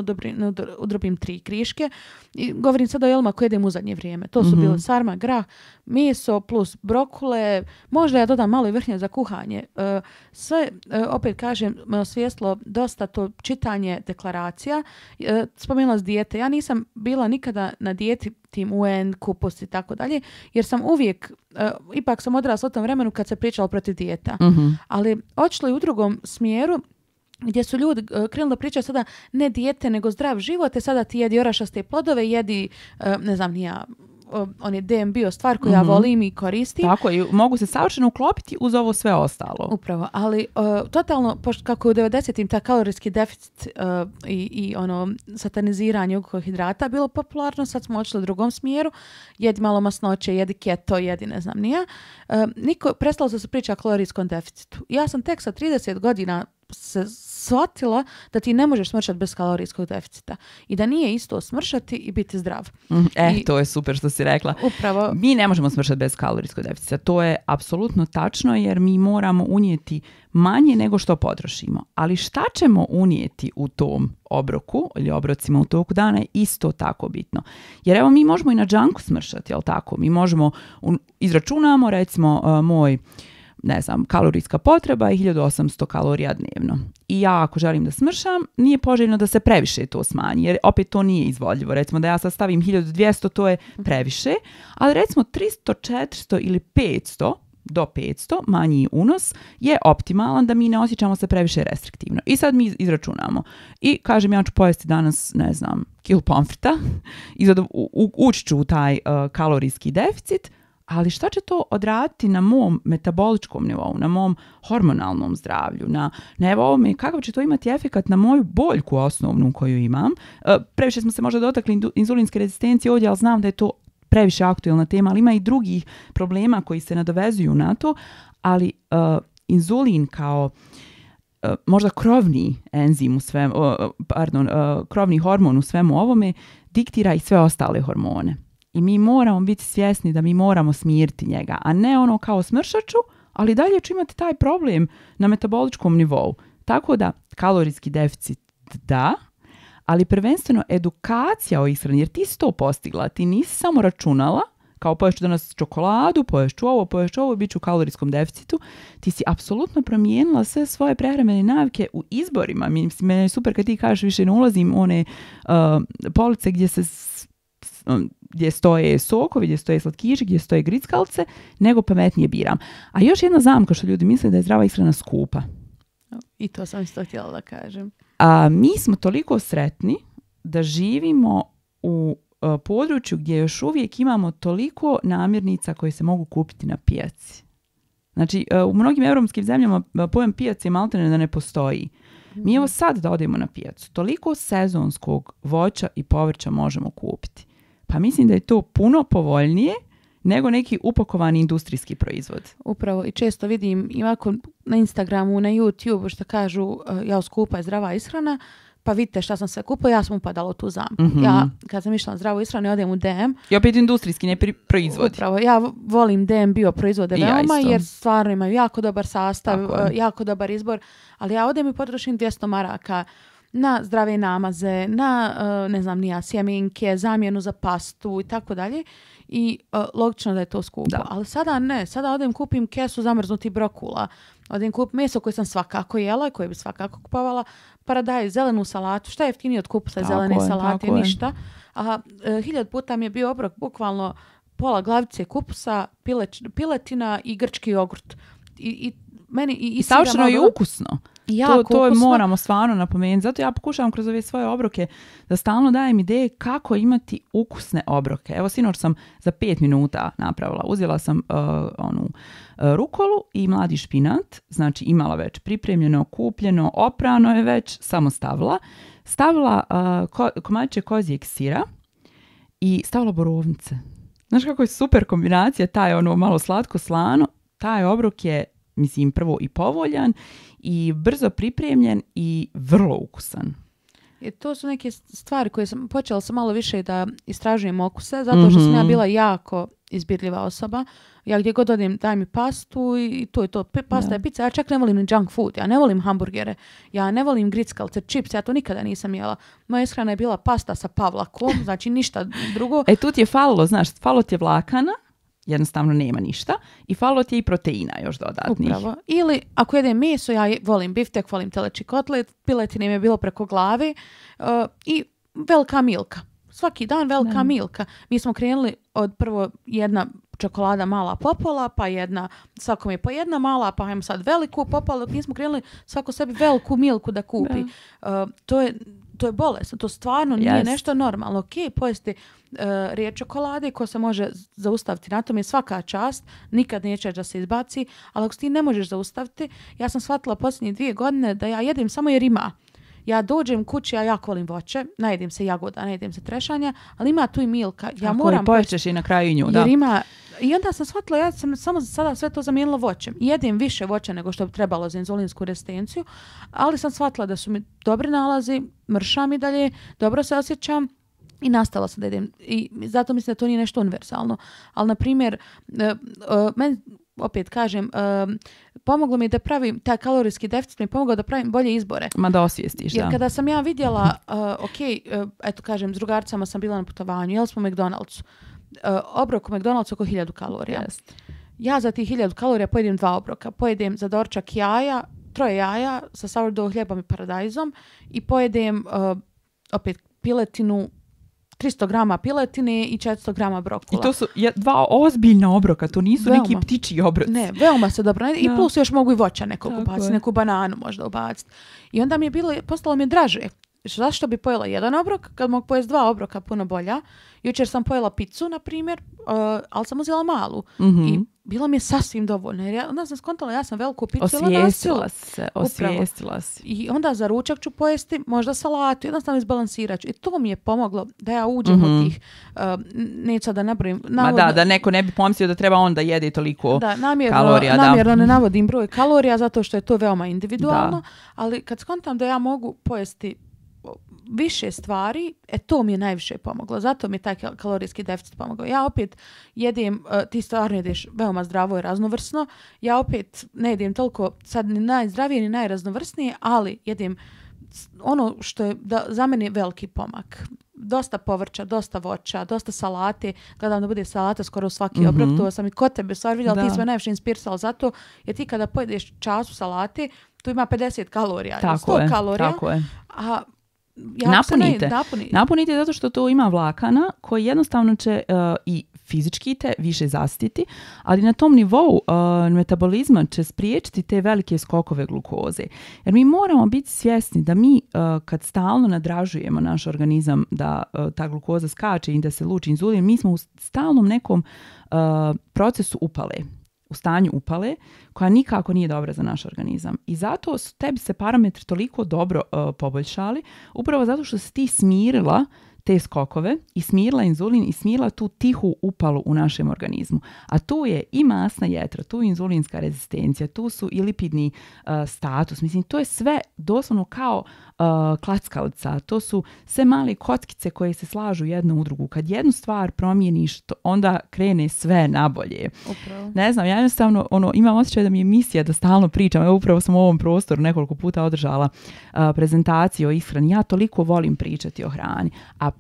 udrobim, tri kriške. I govorim sada o jelima koje jedem u zadnje vrijeme. To su mm bile sarma, grah, miso plus brokule. Možda ja dodam malo i vrhnje za kuhanje. E, sve, e, opet kažem, me ono osvijestilo dosta to čitanje deklaracija. E, spomenula s dijete. Ja nisam bila nikada na dijeti tim UN, kupus i tako dalje, jer sam uvijek, e, ipak sam odrasla u tom vremenu kad se pričalo protiv dijeta. Mm-hmm. Ali je u drugom smjeru, gdje su ljudi e, krenuli da pričaju sada ne dijete nego zdrav život, te sada ti jedi orašaste plodove, jedi, e, ne znam, nija on je DM bio stvar koju mm ja mhm. volim i koristim.
Tako i mogu se savršeno uklopiti uz ovo sve ostalo.
Upravo, ali totalno, pošto kako u 90-im ta kalorijski deficit e, i, i, ono sataniziranje hidrata bilo popularno, sad smo očeli u drugom smjeru, jedi malo masnoće, jedi keto, jedi ne znam nija. Uh, niko, prestalo se priča o kalorijskom deficitu. Ja sam tek sa 30 godina se shvatilo da ti ne možeš smršati bez kalorijskog deficita i da nije isto smršati i biti zdrav.
e, I, to je super što si rekla. Upravo. Mi ne možemo smršati bez kalorijskog deficita. To je apsolutno tačno jer mi moramo unijeti manje nego što potrošimo. Ali šta ćemo unijeti u tom obroku ili obrocima u toku dana je isto tako bitno. Jer evo mi možemo i na džanku smršati, jel tako? Mi možemo, izračunamo recimo eh, moj ne znam, kalorijska potreba je 1800 kalorija dnevno. I ja ako želim da smršam, nije poželjno da se previše to smanji, jer opet to nije izvodljivo. Recimo da ja sad stavim 1200, to je mhm. previše, ali recimo 300, 400 ili 500 do 500, manji unos, je optimalan da mi ne osjećamo se previše restriktivno. I sad mi izračunamo. I kažem, ja ću pojesti danas, ne znam, kil pomfrita [LAUGHS] i ući ću u taj uh, kalorijski deficit, ali šta će to odraditi na mom metaboličkom nivou, na mom hormonalnom zdravlju, na, na evo kakav će to imati efekat na moju boljku osnovnu koju imam. E, previše smo se možda dotakli inzulinske rezistencije ovdje, ali znam da je to previše aktuelna tema, ali ima i drugih problema koji se nadovezuju na to, ali e, inzulin kao e, možda krovni enzim u svemu, pardon, krovni hormon u svemu ovome diktira i sve ostale hormone. I mi moramo biti svjesni da mi moramo smiriti njega, a ne ono kao smršaču, ali dalje ću imati taj problem na metaboličkom nivou. Tako da kalorijski deficit da, ali prvenstveno edukacija o ishrani, jer ti si to postigla, ti nisi samo računala, kao poješću danas čokoladu, poješću ovo, poješću ovo, bit ću u kalorijskom deficitu, ti si apsolutno promijenila sve svoje prehramene navike u izborima. Mene je super kad ti kažeš više ne ulazim one uh, police gdje se um, gdje stoje sokovi, gdje stoje slatkiši, gdje stoje grickalce, nego pametnije biram. A još jedna zamka što ljudi misle da je zdrava ishrana skupa.
I to sam isto htjela da kažem.
A, mi smo toliko sretni da živimo u e, području gdje još uvijek imamo toliko namirnica koje se mogu kupiti na pijaci. Znači, e, u mnogim europskim zemljama e, pojem pijaci i maltene da ne postoji. Mi mhm. evo sad da odemo na pijacu. Toliko sezonskog voća i povrća možemo kupiti pa mislim da je to puno povoljnije nego neki upakovani industrijski proizvod. Upravo i često
vidim i na Instagramu, na YouTube što kažu e, ja skupa je zdrava ishrana, pa vidite šta sam sve kupila, ja sam upadala u tu zamku. Mhm. Ja kad sam išla na zdravu ishranu, odem u DM.
I opet industrijski, ne proizvod. Upravo, ja
volim DM bio proizvode veoma jer stvarno imaju jako dobar sastav, jako dobar izbor, ali ja odem i potrošim 200 maraka na zdrave namaze, na eh, ne znam nija sjemenke, zamjenu za pastu i tako dalje. I eh, logično da je to skupo. Da. Ali sada ne, sada odem kupim kesu zamrznuti brokula, odem kup meso koje sam svakako jela i koje bi svakako kupovala, paradaj, zelenu salatu, šta je jeftinije od kupca i zelene je, salate, ništa. A eh, hiljad puta mi je bio obrok bukvalno pola glavice kupusa, piletina i grčki jogurt. I, i meni i, i, i savršeno i
ukusno. Ja, to, to je, moramo stvarno napomenuti. Zato ja pokušavam kroz ove svoje obroke da stalno dajem ideje kako imati ukusne obroke. Evo, sinoć sam za pet minuta napravila. Uzela sam e, onu e, rukolu i mladi špinat. Znači, imala već pripremljeno, kupljeno, oprano je već, samo stavila. Stavila uh, ko, komadiće kozijeg sira i stavila borovnice. Znaš kako je super kombinacija, taj ono malo slatko-slano, taj obrok je mislim prvo i povoljan i brzo pripremljen i vrlo ukusan.
I to su neke stvari koje sam počela sam malo više da istražujem okuse, zato što sam ja mhm. bila jako izbirljiva osoba. Ja gdje god odim daj mi pastu i to je to. Pasta je pizza. Ja čak ne volim ni junk food. Ja ne volim hamburgere. Ja ne volim grickalce, čips. Ja to nikada nisam jela. Moja ishrana je bila pasta sa pavlakom. Znači ništa drugo.
E tu ti je falilo, znaš, falo ti je vlakana jednostavno nema ništa i falo ti je i proteina još dodatnih. Upravo.
Ili ako jedem meso, ja volim biftek, volim teleći kotlet, piletine im je bilo preko glavi e, i velika milka. Svaki dan velika milka. Mi smo krenuli od prvo jedna čokolada mala popola, pa jedna, svakom je po jedna mala, pa ajmo sad veliku popola, Mi smo krenuli svako sebi veliku milku da kupi. E, to je to je bolest. to stvarno nije yes. nešto normalno. Ok, pojesti uh, riječ čokolade koja se može zaustaviti na tom je svaka čast, nikad neće da se izbaci, ali ako ti ne možeš zaustaviti, ja sam shvatila posljednje dvije godine da ja jedim samo jer ima. Ja dođem kući, ja jako volim voće, najedim se jagoda, najedim se trešanja, ali ima tu i milka. Ja moram
i i na kraju nju, da. Jer ima
i onda sam shvatila, ja sam samo sada sve to zamijenila voćem. Jedim više voća nego što bi trebalo za inzulinsku restenciju, ali sam shvatila da su mi dobri nalazi, mršam i dalje, dobro se osjećam, i nastala sam da idem. I zato mislim da to nije nešto univerzalno. Ali, na primjer, e, e, meni, opet kažem, e, pomoglo mi da pravim, taj kalorijski deficit mi pomogao da pravim bolje izbore.
Ma da osvijestiš, Jer kada
sam ja vidjela, ok, eto kažem, s drugarcama sam bila na putovanju, jel smo u McDonald'su. E, obrok u McDonald'su oko 1000 kalorija. Ja za tih 1000 kalorija pojedem dva obroka. Pojedem za dorčak jaja, troje jaja sa sourdough hljebom i paradajzom i pojedem e, opet piletinu 300 grama piletine i 400 grama brokula. I to su
dva ozbiljna obroka, to nisu veoma, neki ptiči obroci. Ne,
veoma se dobro. I plus još mogu i voća nekog ubaciti, neku bananu možda ubaciti. I onda mi je bilo, postalo mi je draže zašto bi pojela jedan obrok kad mogu pojesti dva obroka puno bolja. Jučer sam pojela picu, na primjer, uh, ali sam uzela malu. Mhm. I bilo mi je sasvim dovoljno. Jer ja, onda sam skontala, ja sam veliku picu. Osvijestila se, osvijestila se. I onda za ručak ću pojesti možda salatu, jednostavno izbalansirat ću. I to mi je pomoglo da ja uđem mm u tih, uh, neću da nabrojim. Ma da, da
neko ne bi pomislio da treba onda jedi toliko da, namjerno, kalorija. Namjerno ne navodim
broj kalorija zato što je to veoma individualno. Ali kad skontam da ja mogu pojesti više stvari, e to mi je najviše pomoglo. Zato mi je taj kalorijski deficit pomogao. Ja opet jedem, e, ti stvarno jedeš veoma zdravo i raznovrsno. Ja opet ne jedem toliko sad ni najzdravije ni najraznovrsnije, ali jedem ono što je da, za mene veliki pomak. Dosta povrća, dosta voća, dosta salate. Gledam da bude salata skoro svaki mm-hmm. obrok. To sam i kod tebe stvar vidjela, da. ti sve najviše inspirisala zato. Jer ti kada pojedeš času salate, tu ima 50 kalorija, tako je, Tako je. A
napunite. Napunite zato što to ima vlakana koji jednostavno će uh, i fizički te više zastiti, ali na tom nivou uh, metabolizma će spriječiti te velike skokove glukoze. Jer mi moramo biti svjesni da mi uh, kad stalno nadražujemo naš organizam da ta glukoza skače i da se luči inzulin, mi smo u stalnom nekom procesu upale u stanju upale koja nikako nije dobra za naš organizam. I zato su tebi se parametri toliko dobro e, poboljšali, upravo zato što si ti smirila te skokove i smirila inzulin i smirila tu tihu upalu u našem organizmu. A tu je i masna jetra, tu je inzulinska rezistencija, tu su i lipidni uh, status. Mislim, to je sve doslovno kao uh, klackalica. To su sve male kockice koje se slažu jedno u drugu. Kad jednu stvar promijeniš, to onda krene sve nabolje. Ne znam, ja jednostavno ono, imam osjećaj da mi je misija da stalno pričam. Evo, upravo sam u ovom prostoru nekoliko puta održala uh, prezentaciju o ishrani. Ja toliko volim pričati o hrani. A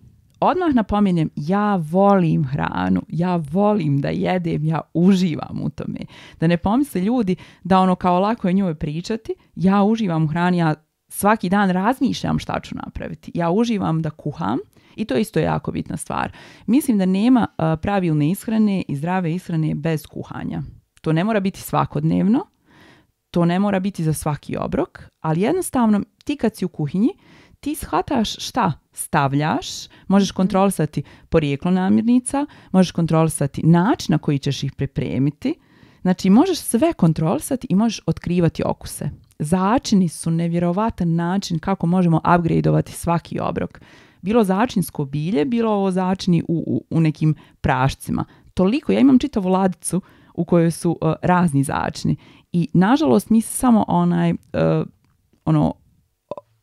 odmah napominjem, ja volim hranu, ja volim da jedem, ja uživam u tome. Da ne pomisle ljudi da ono kao lako je njoj pričati, ja uživam u hrani, ja svaki dan razmišljam šta ću napraviti. Ja uživam da kuham i to je isto jako bitna stvar. Mislim da nema uh, pravilne ishrane i zdrave ishrane bez kuhanja. To ne mora biti svakodnevno, to ne mora biti za svaki obrok, ali jednostavno ti kad si u kuhinji, ti shvataš šta stavljaš, možeš mhm. kontrolisati porijeklo namirnica, možeš kontrolisati način na koji ćeš ih pripremiti, znači možeš sve kontrolisati i možeš otkrivati okuse. Začini su nevjerovatan način kako možemo upgradeovati svaki obrok. Bilo začinsko bilje, bilo ovo začini u, u, nekim prašcima. Toliko, ja imam čitavu ladicu u kojoj su e, razni začini. I nažalost mi se samo onaj e, ono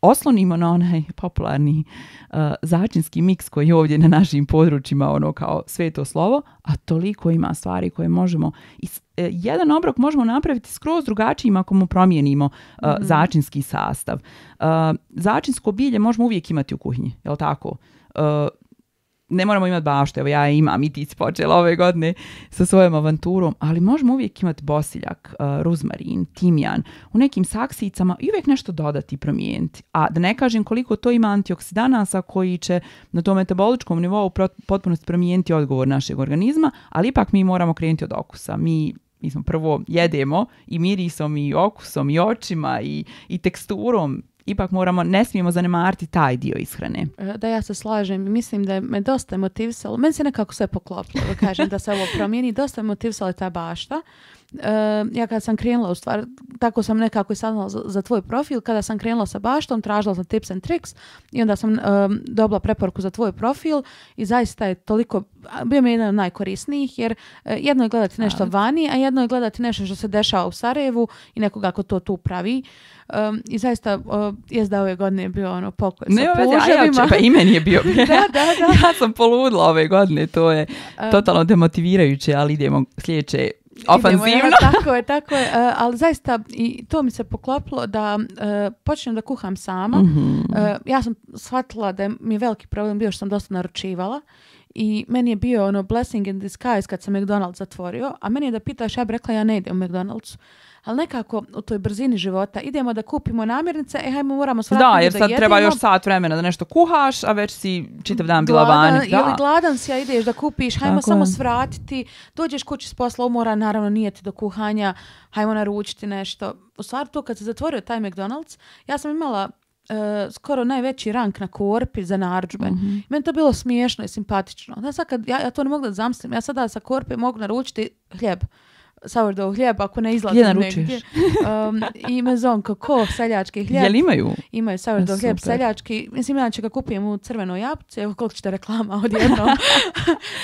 oslonimo na onaj popularni uh, začinski miks koji je ovdje na našim područjima ono kao sveto slovo, a toliko ima stvari koje možemo e, jedan obrok možemo napraviti skroz drugačijim ako mu promijenimo uh, mhm. začinski sastav. Uh, začinsko bilje možemo uvijek imati u kuhinji, je li tako? Uh, ne moramo imati bašte, evo ja imam i ti si počela ove godine sa svojom avanturom, ali možemo uvijek imati bosiljak, uh, ruzmarin, timjan, u nekim saksicama i uvijek nešto dodati i promijeniti. A da ne kažem koliko to ima antioksidanasa koji će na tom metaboličkom nivou potpunosti promijeniti odgovor našeg organizma, ali ipak mi moramo krenuti od okusa. Mi mi prvo jedemo i mirisom i okusom i očima i, i teksturom ipak moramo, ne smijemo zanemariti taj dio ishrane.
E, da ja se slažem, mislim da je me dosta motivisalo, meni se nekako sve poklopilo, da kažem da se ovo promijeni, dosta je motivisala ta bašta. E, ja kad sam krenula, u stvar, tako sam nekako i saznala za, tvoj profil, kada sam krenula sa baštom, tražila sam tips and tricks i onda sam e, dobila preporuku za tvoj profil i zaista je toliko, bio mi jedan od najkorisnijih jer jedno je gledati nešto vani, a jedno je gledati nešto što se dešava u Sarajevu i nekoga ko to tu pravi. I zaista, uh, da ove godine je bio ono pokoj ne, sa Ja, pa i meni je bio. [LAUGHS] da, da, da. [LAUGHS]
ja sam poludila ove godine, to je um, totalno demotivirajuće, ali idemo sljedeće ofanzivno. [LAUGHS]
tako je, tako je. ali zaista i to mi se poklopilo da počnem da kuham sama. Mhm. ja sam shvatila da mi je veliki problem bio što sam dosta naručivala i meni je bio ono blessing in disguise kad se McDonald's zatvorio, a meni je da pitaš, ja bi rekla ja ne idem u McDonald's. Ali nekako u toj brzini života idemo da kupimo namirnice, e hajmo moramo svratiti da, Da, jer sad da treba još
sat vremena da nešto kuhaš, a već si čitav dan bila vani. Da. Ili
gladan si, a ideš da kupiš, hajmo samo je. svratiti, dođeš kući s posla umora, naravno nije ti do kuhanja, hajmo naručiti nešto. U stvari to kad se zatvorio taj McDonald's, ja sam imala E, skoro najveći rank na korpi za narudžbe. Mm-hmm. to bilo smiješno i simpatično. Da, sad kad, ja, to ne mogu da zamislim. Ja sada sa korpe mogu naručiti hljeb sourdough hljeb ako ne izlazim Gdje negdje. I kako seljački hljeb. Jel imaju? Imaju sourdough hljeb seljački. Mislim, inače ga kupijem u crvenoj japci. Evo koliko ćete reklama odjedno. [LAUGHS]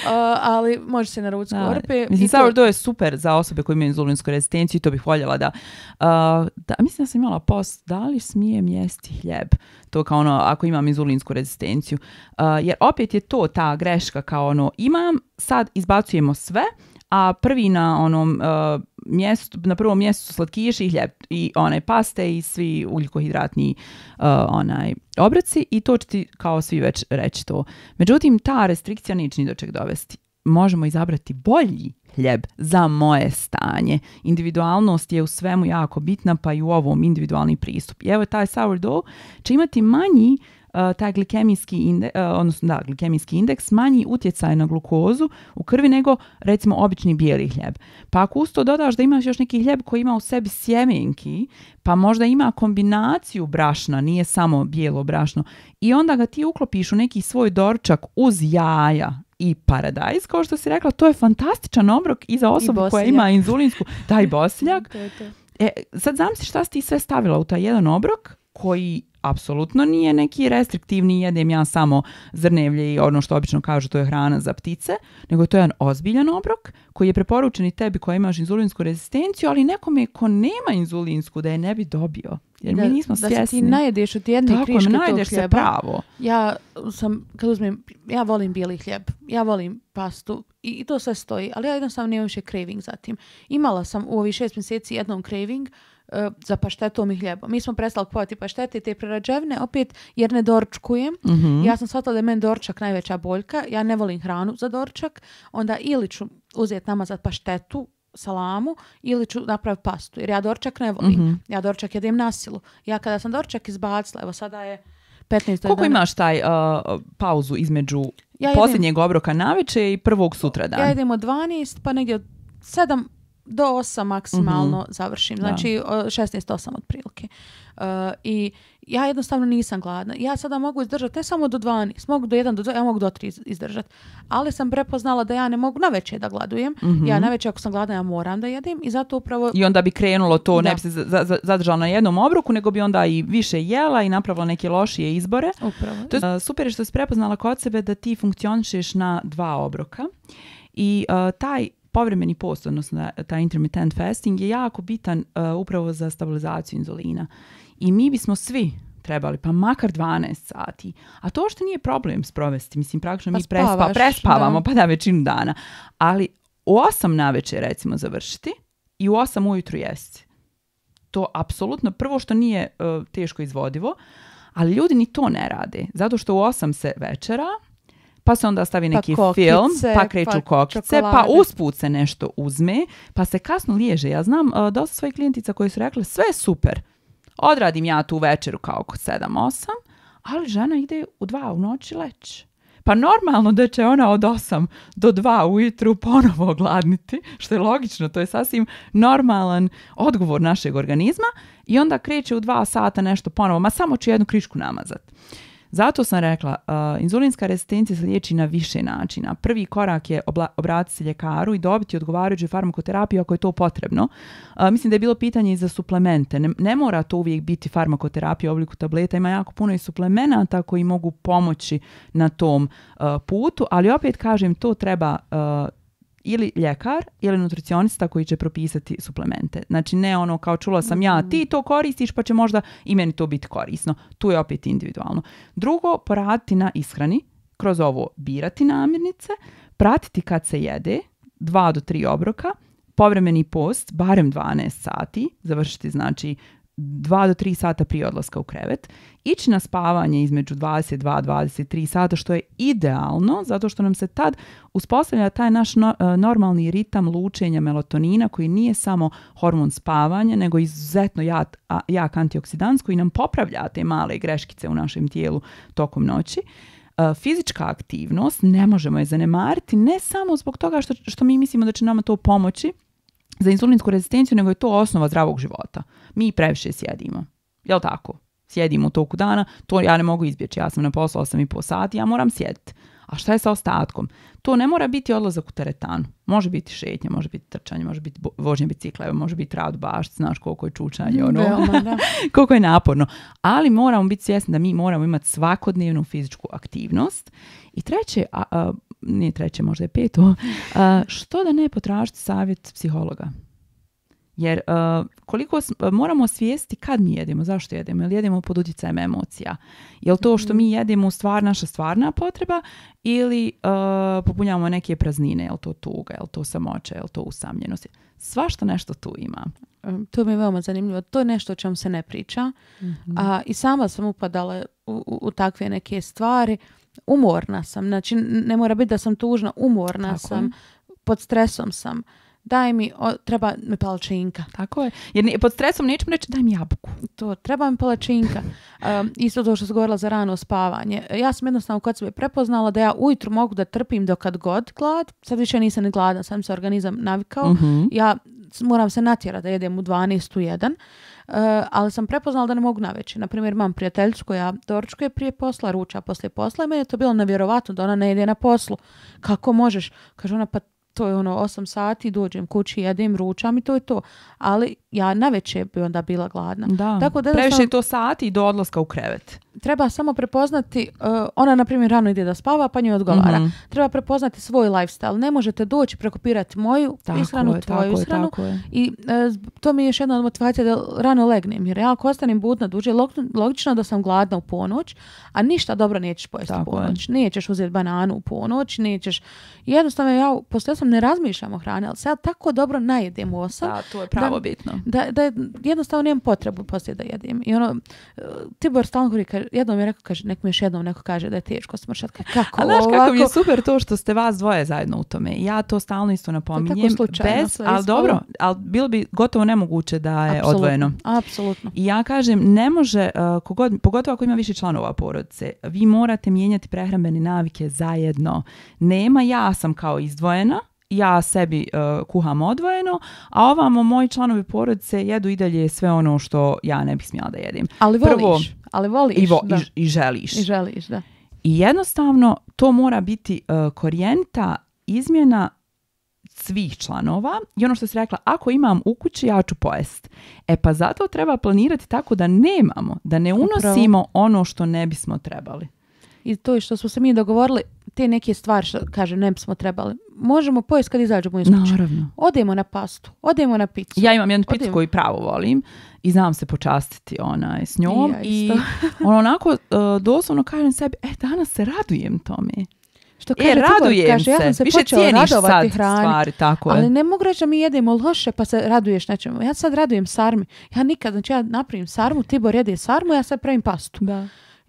Eh, ali može se naručiti u Orpi. Mislim,
je super za osobe koje imaju inzulinsku rezistenciju i to bih voljela da, eh, da... Mislim da sam imala post, da li smijem jesti hljeb? To kao ono, ako imam inzulinsku rezistenciju. Eh, jer opet je to ta greška kao ono, imam, sad izbacujemo sve a prvi na onom e, mjestu, na prvom mjestu su slatkiši i hljeb i one paste i svi ugljikohidratni uh, e, onaj obroci i to će ti kao svi već reći to. Međutim, ta restrikcija nič do čeg dovesti. Možemo izabrati bolji hljeb za moje stanje. Individualnost je u svemu jako bitna, pa i u ovom individualni pristup. I evo taj sourdough će imati manji E, taj glikemijski indeks, e, odnosno da, glikemijski indeks manji utjecaj na glukozu u krvi nego recimo obični bijeli hljeb. Pa ako usto dodaš da imaš još neki hljeb koji ima u sebi sjemenki, pa možda ima kombinaciju brašna, nije samo bijelo brašno, i onda ga ti uklopiš u neki svoj dorčak uz jaja i paradajz, kao što si rekla, to je fantastičan obrok i za osobu koja ima inzulinsku, taj bosiljak. [LAUGHS] E, sad zamisli šta si ti sve stavila u taj jedan obrok, koji apsolutno nije neki restriktivni, jedem ja samo zrnevlje i ono što obično kažu to je hrana za ptice, nego to je jedan ozbiljan obrok koji je preporučen i tebi koja imaš inzulinsku rezistenciju, ali nekome ko nema inzulinsku da je ne bi dobio. Jer da, mi nismo da svjesni. Da se ti najedeš od jedne kriške pravo.
Ja sam, kad uzmem, ja volim bijeli hljeb, ja volim pastu i, i to sve stoji, ali ja jednostavno nemam više craving za tim. Imala sam u ovih šest mjeseci jednom craving, E, za paštetom i hljebom. Mi smo prestali kupovati paštete i te prerađevne opet jer ne dorčkujem. Mhm. Ja sam shvatila da je meni dorčak najveća boljka. Ja ne volim hranu za dorčak. Onda ili ću uzeti nama za paštetu salamu ili ću napraviti pastu. Jer ja dorčak ne volim. Mm-hmm. Ja dorčak jedem nasilu. Ja kada sam dorčak izbacila, evo sada je
15. Koliko dana. imaš taj e, pauzu između ja posljednjeg obroka naveče i prvog sutra dan? Ja jedem
od 12 pa negdje od 7 do 8 maksimalno mhm. završim. Znači 16-8 otprilike. Uh, I ja jednostavno nisam gladna. Ja sada mogu izdržati ne samo do 12, mogu do 1, do 2, ja mogu do 3 izdržati. Ali sam prepoznala da ja ne mogu na da gladujem. Ja mhm. na ako sam gladna ja moram da jedem i zato upravo... I
onda bi krenulo to, ne bi se zadržala na jednom obroku, nego bi onda i više jela i napravila neke lošije izbore. Upravo. To je, super je što si prepoznala kod sebe da ti funkcionišeš na dva obroka i taj povremeni post, odnosno taj intermittent fasting je jako bitan e, upravo za stabilizaciju inzulina. I mi bismo svi trebali, pa makar 12 sati. A to što nije problem sprovesti, mislim praktično mi pa prespavamo, pa da većinu dana. Ali u 8 na večer recimo završiti i u 8 ujutru jesti. To apsolutno, prvo što nije e, teško izvodivo, ali ljudi ni to ne rade. Zato što u 8 se večera, pa se onda stavi pa neki film, pa, pa kreću pa kokice, čokolade. pa usput se nešto uzme, pa se kasno liježe. Ja znam uh, dosta svojih klijentica koji su rekli sve super, odradim ja tu večeru kao oko 7-8, ali žena ide u dva u noći leći. Pa normalno da će ona od 8 do 2 ujutru ponovo [LAUGHS] gladniti, što je logično, to je sasvim normalan odgovor našeg organizma i onda kreće u 2 sata nešto ponovo, ma samo ću jednu krišku namazati. Zato sam rekla, uh, inzulinska rezistencija se liječi na više načina. Prvi korak je obratiti se ljekaru i dobiti odgovarajuću farmakoterapiju ako je to potrebno. Uh, mislim da je bilo pitanje i za suplemente. Ne, mora to uvijek biti farmakoterapija u obliku tableta, ima jako puno i suplemenata koji mogu pomoći na tom uh, putu, ali opet kažem, to treba ili ljekar ili nutricionista koji će propisati suplemente. Znači ne ono kao čula sam ja, mm-hmm. ti to koristiš pa će možda i meni to biti korisno. Tu je opet individualno. Drugo, poraditi na ishrani kroz ovo birati namirnice, pratiti kad se jede, dva do tri obroka, povremeni post, barem 12 sati, završiti znači 2 do 3 sata prije odlaska u krevet, ići na spavanje između 22 23 sata što je idealno zato što nam se tad uspostavlja taj naš e, normalni ritam lučenja melatonina koji nije samo hormon spavanja nego izuzetno jak, jak antioksidans koji nam popravlja te male greškice u našem tijelu tokom noći e, fizička aktivnost, ne možemo je zanemariti, ne samo zbog toga što, što mi mislimo da će nama to pomoći, za insulinsku rezistenciju, nego je to osnova zdravog života. Mi previše sjedimo. Jel tako? Sjedimo u toku dana, to ja ne mogu izbjeći. Ja sam na poslu 8 i po sati, ja moram sjediti. A šta je sa ostatkom? To ne mora biti odlazak u teretanu. Može biti šetnja, može biti trčanje, može biti vožnje bicikla, može biti rad baš, znaš koliko je čučanje, ono, Veoma, [LAUGHS] koliko je naporno. Ali moramo biti svjesni da mi moramo imati svakodnevnu fizičku aktivnost. I treće, a, nije treće, možda je peto, [LAUGHS] što da ne potražiti savjet psihologa? Jer koliko moramo svijesti kad mi jedemo, zašto jedemo, jel jedemo pod utjecajem emocija. Jel to što mi mhm. jedemo stvar naša stvarna potreba ili uh, popunjavamo neke praznine, jel to tuga, jel to samoća, jel to usamljenost. Svašta nešto tu ima.
To mi je veoma zanimljivo. To je nešto o čemu se ne priča. Mhm. A, I sama sam upadala u, u takve neke stvari umorna sam, znači ne mora biti da sam tužna, umorna sam, pod stresom sam. Daj mi, treba mi palačinka. Tako je. Jer pod stresom neću reći daj mi jabuku. To, treba mi palačinka. [LAUGHS] isto to što sam govorila za rano spavanje. Ja sam jednostavno kod sebe prepoznala da ja ujutru mogu da trpim dokad god glad. Sad više nisam ni gladan, sam se organizam navikao. Mhm. Ja moram se natjerati da jedem u 12 u 1 E, ali sam prepoznala da ne mogu naveći. primjer imam prijateljicu koja je prije posla, ruča poslije posla i meni je to bilo nevjerovatno da ona ne ide na poslu. Kako možeš? Kaže ona, pa to je ono 8 sati, dođem kući, jedem, ručam i to je to. Ali ja na večer bi
onda bila gladna. Tako da previše je to sati do odlaska u krevet.
Treba samo prepoznati, e, ona na primjer rano ide da spava pa njoj odgovara. Mhm. Treba prepoznati svoj lifestyle. Ne možete doći prekopirati moju tako ishranu, tvoju tako I e, to mi je još jedna od motivacija da rano legnem. Jer ja ako ostanem budna duže, logično da sam gladna u ponoć, a ništa dobro nećeš pojesti u ponoć. Nećeš uzeti bananu u ponoć, nećeš... Jednostavno ja poslije sam ne razmišljam o hrani, ali ja tako dobro najedem osam. Da, to je pravo bitno da, da jednostavno nemam potrebu poslije da jedim. I ono, Tibor stalno govori, jednom je rekao, kaže, nek mi još jednom
neko kaže da je teško smršati. Kako? A znaš kako mi je super to što ste vas dvoje zajedno u tome. Ja to stalno isto napominjem. To tako bez, ali dobro, ali bilo bi gotovo nemoguće da je Absolutno. odvojeno. Apsolutno. I ja kažem, ne može, uh, kogod, pogotovo ako ima više članova porodice, vi morate mijenjati prehrambene navike zajedno. Nema ja sam kao izdvojena, ja sebi uh, kuham odvojeno, a ovamo moji članovi porodice jedu i dalje sve ono što ja ne bih smjela da jedim. Ali voliš, Prvo, ali voliš. I, želiš. I želiš, da. I jednostavno to mora biti uh, korijenta izmjena svih članova i ono što si rekla, ako imam u kući, ja ću pojest. E pa zato treba planirati tako da nemamo, da ne unosimo ono što ne bismo trebali. I to je što smo se mi dogovorili, te neke stvari, što kaže, ne bismo trebali. Možemo
pojesti kad izađemo iz kuće. Odemo na pastu, odemo na picu.
Ja imam jednu picu koju pravo volim i znam se počastiti onaj s njom. I, ja [LAUGHS] i onako eh, doslovno kažem sebi, e, danas se radujem tome. Što e, kaže, e, radujem Ja se Više cijeniš sad hrani. Stvari, tako ali ne
mogu reći da mi jedemo loše pa se raduješ nečemu. Ja sad radujem sarmi. Ja nikad, znači ja napravim sarmu, Tibor jede sarmu, ja sad pravim pastu. Da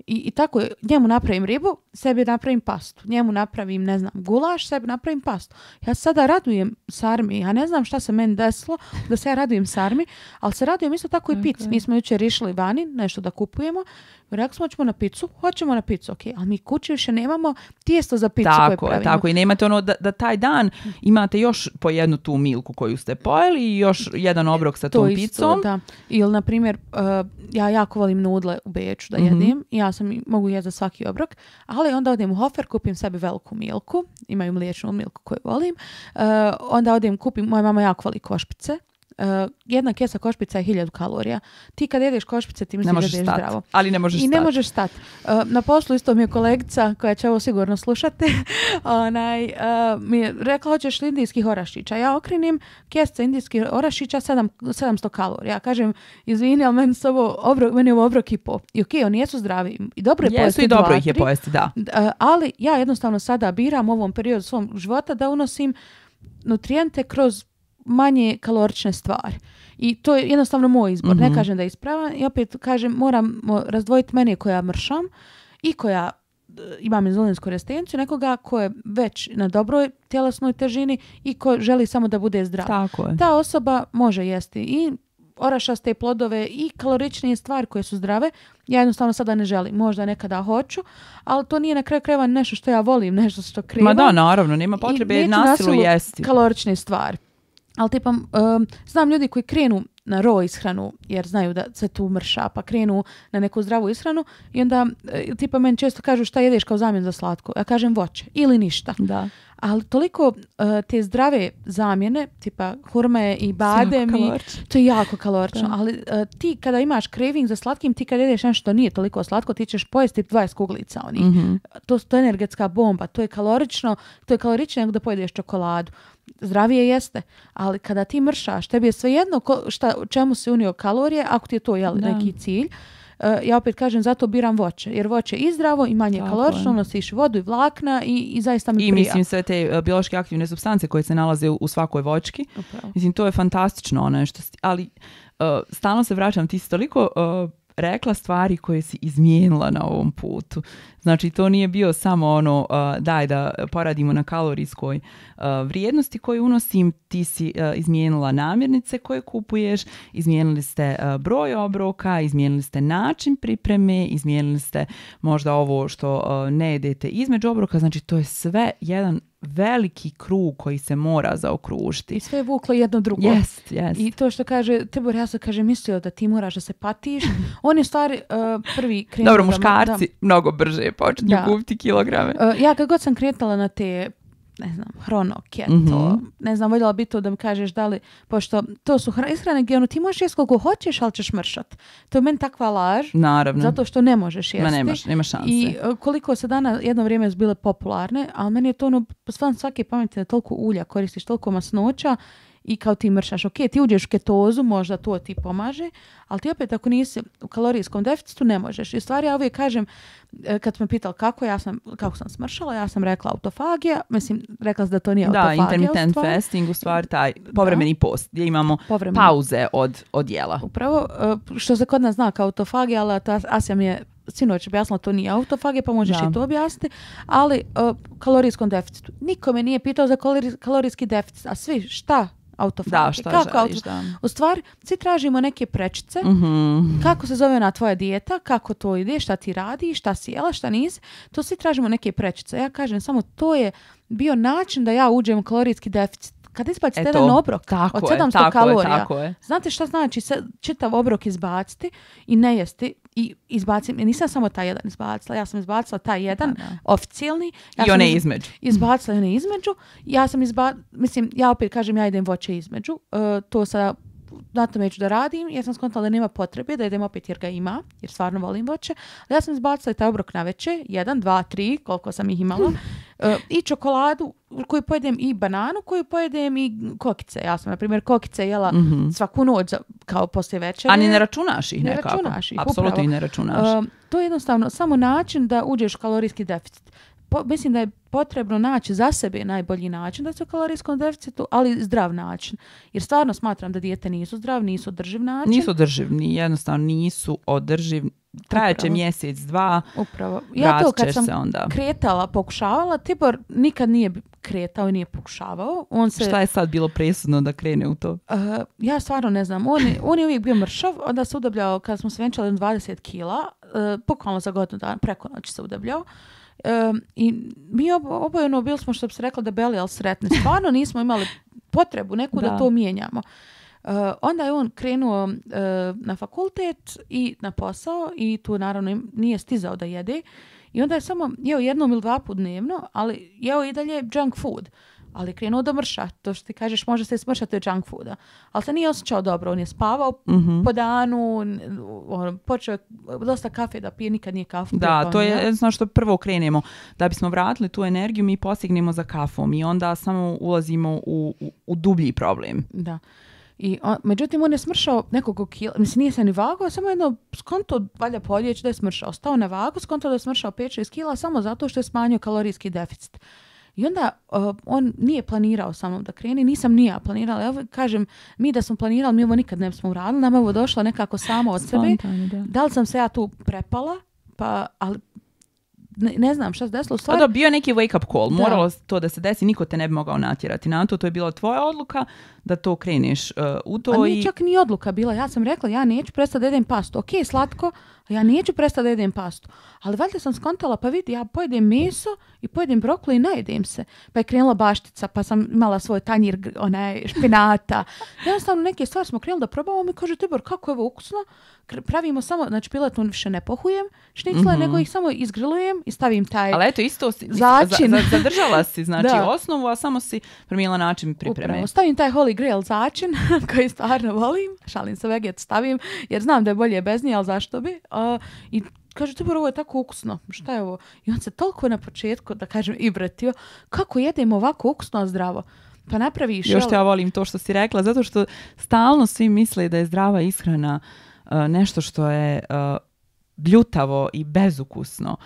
i, i tako njemu napravim ribu, sebi napravim pastu. Njemu napravim, ne znam, gulaš, sebi napravim pastu. Ja sada radujem sarmi. Ja ne znam šta se meni desilo da se ja radujem sarmi, ali se radujem isto tako i pici. Mi smo jučer išli vani nešto da kupujemo. Rekli smo hoćemo na picu, hoćemo na picu, ok, ali mi kući više nemamo tijesto za picu
tako, koje pravimo. Tako, i nemate ono da, da, taj dan imate još po jednu tu milku koju ste pojeli i još jedan obrok sa to tom isto, picom. Da.
Ili, na primjer, eh, ja jako volim nudle u Beču da mhm. jedim, ja sam, mogu jesti za svaki obrok, ali onda odem u Hofer, kupim sebi veliku milku, imaju mliječnu milku koju volim, eh, onda odem kupim, moja mama jako voli košpice, Eh, jedna kesa košpica je 1000 kalorija. Ti kad jedeš košpice ti misliš da ješ zdravo. Ali ne možeš I ne možeš stat. Eh, na poslu isto mi je kolegica koja će ovo sigurno slušati [LAUGHS] onaj, eh, mi je rekla hoćeš li indijskih orašića. Ja okrenim kesa indijskih orašića 7, 700 kalorija. Ja kažem izvini ali meni, ovo meni je ovo obrok i po. I ok, oni jesu zdravi i dobro je pojesti. i dobro ih je pojesti, da. ali ja jednostavno sada biram u ovom periodu svog života da unosim nutrijente kroz manje kalorične stvari. I to je jednostavno moj izbor. Ne mhm. kažem da je ispravan i opet kažem moram razdvojiti mene koja mršam i koja e, imam inzulinsku restenciju, nekoga ko je već na dobroj tjelesnoj težini i ko želi samo da bude zdrav. Tako je. Ta osoba može jesti i orašaste plodove i kaloričnije stvari koje su zdrave. Ja jednostavno sada ne želim. Možda nekada hoću, ali to nije na kraju krajeva nešto što ja volim, nešto što krivam. Ma da,
naravno, nema potrebe nasilu, nasilu
kalorične stvari ali tipa, znam ljudi koji krenu na ro ishranu, jer znaju da se tu mrša, pa krenu na neku zdravu ishranu i onda e, tipa meni često kažu šta jedeš kao zamjen za slatko. Ja kažem voće ili ništa. Da ali toliko uh, te zdrave zamjene, tipa hurme i bademi, to je jako kalorično, ali e, ti kada imaš craving za slatkim, ti kada jedeš nešto nije toliko slatko, ti ćeš pojesti 20 kuglica mhm. To, to je energetska bomba, to je kalorično, to je kalorično nego da pojedeš čokoladu zdravije jeste, ali kada ti mršaš, tebi je svejedno ko, šta, čemu se unio kalorije, ako ti je to jel, neki cilj, Eh, ja opet kažem, zato biram voće. Jer voće je i zdravo i manje Tako kalorično, nosiš vodu i vlakna i, zaista mi I mislim
sve te eh, biološke aktivne substance koje se nalaze u, svakoj vočki. Mislim, to je fantastično ono Ali eh, stalno se vraćam, ti si toliko... rekla stvari koje si izmijenila na ovom putu. Znači to nije bio samo ono daj da poradimo na kalorijskoj vrijednosti koju unosim, ti si izmijenila namirnice koje kupuješ, izmijenili ste broj obroka, izmijenili ste način pripreme, izmijenili ste možda ovo što ne jedete između obroka, znači to je sve jedan veliki krug koji se mora zaokružiti. I sve je vuklo jedno drugo. Yes,
I to što kaže, Tibor ja kaže mislio da ti moraš da se patiš. [LAUGHS] On je stvari prvi krenuo. Dobro, muškarci
mnogo brže početi da. kupiti kilograme. E,
ja kad god sam kretala na te ne znam, hrono, keto, mhm. ne znam, voljela bi to da mi kažeš da li, pošto to su ishrane gdje ono, ti možeš jesti koliko hoćeš, ali ćeš mršat. To je meni takva laž, Naravno. zato što ne možeš jesti. Ma nemaš, nema šanse. I e, koliko se dana jedno vrijeme bile popularne, ali meni je to ono, stvarno svaki pameti da toliko ulja koristiš, toliko masnoća, i kao ti mršaš. Ok, ti uđeš u ketozu, možda to ti pomaže, ali ti opet ako nisi u kalorijskom deficitu ne možeš. I stvari ja uvijek kažem, e, kad me pitali kako, ja sam, kako sam smršala, ja sam rekla autofagija, mislim, rekla sam da to nije da, autofagija. Da, intermittent u fasting,
u stvari taj povremeni post, gdje imamo Povremeni. pauze od, od jela.
Upravo, e, što se kod nas zna kao autofagija, ali ta Asija mi je sinoć objasnila to nije autofagija, pa možeš da. i to objasniti, ali uh, kalorijskom deficitu. Niko me nije pitao za kalorijski deficit, a svi šta da, U stvari, svi tražimo neke prečice, mhm. kako se zove na tvoja dijeta, kako to ide, šta ti radi, šta si jela, šta nisi, to svi tražimo neke prečice. Ja kažem, samo to je bio način da ja uđem u kalorijski deficit. Kad izbacite jedan obrok od 700 kalorija, znate šta znači se, čitav obrok izbaciti i ne jesti, i izbacim, ja nisam samo taj jedan izbacila, ja sam izbacila taj jedan oficijalni. Ja I one između. Izbacila one između. Ja sam mislim, ja opet kažem, ja idem voće između. E, to sa na tome ću da radim ja sam skontala da nema potrebe da jedem opet jer ga ima, jer stvarno volim voće. Ali ja sam izbacila taj obrok na večer, jedan, dva, tri, koliko sam ih imala, [LAUGHS] e, i čokoladu koju pojedem i bananu koju pojedem i kokice. Ja sam, na primjer, kokice jela mm-hmm. svaku noć kao poslije večera. A ni ne
računaš ih ne nekako? Ne računaš ih, Apsolutno ih ne računaš.
E, to je jednostavno samo način da uđeš u kalorijski deficit mislim da je potrebno naći za sebe najbolji način da se u kalorijskom deficitu, ali zdrav način. Jer stvarno smatram da dijete nisu zdrav, nisu održiv način. Nisu održiv,
jednostavno nisu održiv. Trajeće mjesec, dva, Upravo. Ja to kad sam onda.
kretala, pokušavala, Tibor nikad nije kretao i nije pokušavao. On se, Šta je sad
bilo presudno da krene u to?
Eh, ja stvarno ne znam. On, je uvijek bio mršav, onda se udobljao, kad smo se venčali 20 kila, uh, za godinu dana, preko noći se udobljao. I mi oboje ono, bili smo što bi se rekla beli, ali sretni. Stvarno nismo imali potrebu neku da, to mijenjamo. onda je on krenuo na fakultet i na posao i tu naravno nije stizao da jede. I onda je samo jeo jednom ili dva put dnevno, ali jeo i dalje junk food ali je krenuo da mrša. To što ti kažeš može se smršati od junk fooda. Ali se nije osjećao dobro. On je spavao mhm. po danu, on počeo dosta kafe da pije, nikad nije kafu. Da, to je jedno
što prvo krenemo. Da bismo vratili tu energiju mi postignemo za kafom i onda samo ulazimo u, u, dublji problem.
Da. I međutim, on je smršao nekog kila, mislim, nije se ni vagao, samo jedno skonto valja poljeć da je smršao. Stao na vagu, skonto da je smršao 5-6 kila samo zato što je smanjio kalorijski deficit. I onda uh, on nije planirao sa mnom da kreni, nisam ni ja planirala. Ja kažem, mi da smo planirali, mi ovo nikad ne bismo uradili, nam je ovo došlo nekako samo od sebe. Da. li sam se ja tu prepala, pa, ali ne, znam šta se desilo. Stvar... Da,
bio neki wake up call, moralo to da se desi, niko te ne bi mogao natjerati na to, to je bila tvoja odluka da to kreneš uh, u to. A nije i... čak
ni odluka bila, ja sam rekla ja neću prestati da jedem pastu, ok, slatko, pa ja neću prestati da jedem pastu. Ali valjda sam skontala, pa vidi, ja pojedem meso i pojedem brokoli i najedem se. Pa je krenula baštica, pa sam imala svoj tanjir onaj, špinata. Jednostavno neke stvari smo krenuli da probavamo i kaže, Tibor, kako je ovo ukusno? Pravimo samo, znači piletnu više ne pohujem šnicle, mm nego ih samo izgrilujem i stavim taj Ali eto, isto si, začin. Za, zadržala
si, znači, osnovu, a samo si promijela način pripreme. Upravo,
stavim taj holy grail začin [LAUGHS] koji stvarno volim. Šalim se, veget stavim, jer znam da je bolje bez nje, ali zašto bi? a, i kaže, dobro, ovo je tako ukusno, šta je ovo? I on se toliko na početku, da kažem, i vratio kako jedem ovako ukusno, a zdravo? Pa
napraviš... Još te ja volim to što si rekla, zato što stalno svi misle da je zdrava ishrana e, nešto što je uh, e, bljutavo i bezukusno.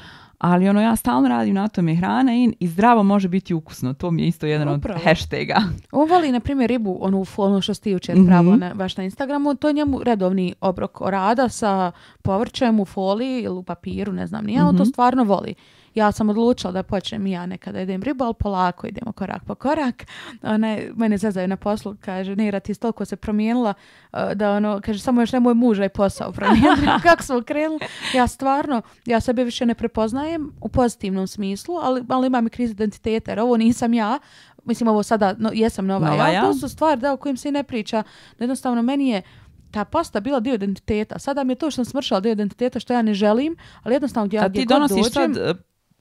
Ali ono, ja stalno radim na tome hrana in i zdravo može biti ukusno. To mi je isto jedan od hashtaga. [LAUGHS]
On voli, na primjer, ribu, onu, ono što ste jučer mm -hmm. na, baš na Instagramu, to je njemu redovni obrok rada sa povrćem u foliji ili u papiru, ne znam, nije, mm on to mhm. stvarno voli ja sam odlučila da počnem i ja nekada idem ribu, ali polako idemo korak po korak. Ona, mene zezaju na poslu, kaže, Nira, ti toliko se promijenila e, da ono, kaže, samo još ne moj muža i posao promijenila. [LAUGHS] Kako smo krenuli? Ja stvarno, ja sebe više ne prepoznajem u pozitivnom smislu, ali, ali imam i kriz identiteta, jer ovo nisam ja, mislim ovo sada, no, jesam nova, ja, to su stvari da, o kojim se i ne priča. Jednostavno, meni je ta posta bila dio identiteta. Sada mi je to što sam smršala dio identiteta što ja ne želim, ali jednostavno gdje ja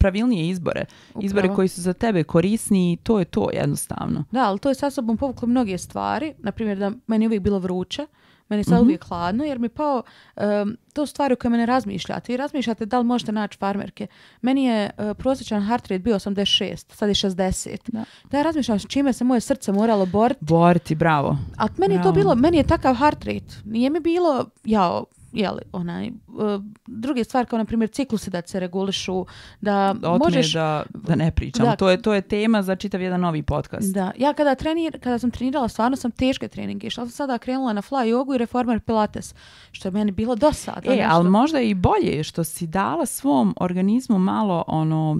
pravilnije izbore. Izbore koji su za tebe korisni i to je to jednostavno.
Da, ali to je sa sobom povuklo mnoge stvari. Naprimjer, da meni je uvijek bilo vruće, meni je sad mhm. uvijek hladno jer mi je pao um, to stvari u kojoj ne razmišljate. Vi razmišljate da li možete naći farmerke. Meni je uh, prosječan heart rate bio 86, sad je 60. Da. da ja razmišljam s čime se moje srce moralo
boriti. Boriti, bravo.
A meni je to bilo, meni je takav heart rate. Nije mi bilo, jao, jel, onaj, e, druge stvari kao na primjer ciklusi da se regulišu, da Otme
Da, da ne pričam, da, to, je, to je tema za čitav jedan novi podcast. Da,
ja kada, trenir, kada sam trenirala, stvarno sam teške treninge, išla sam sada krenula na fly jogu i reformer pilates, što je meni
bilo do sada. E, ali možda i bolje što si dala svom organizmu malo ono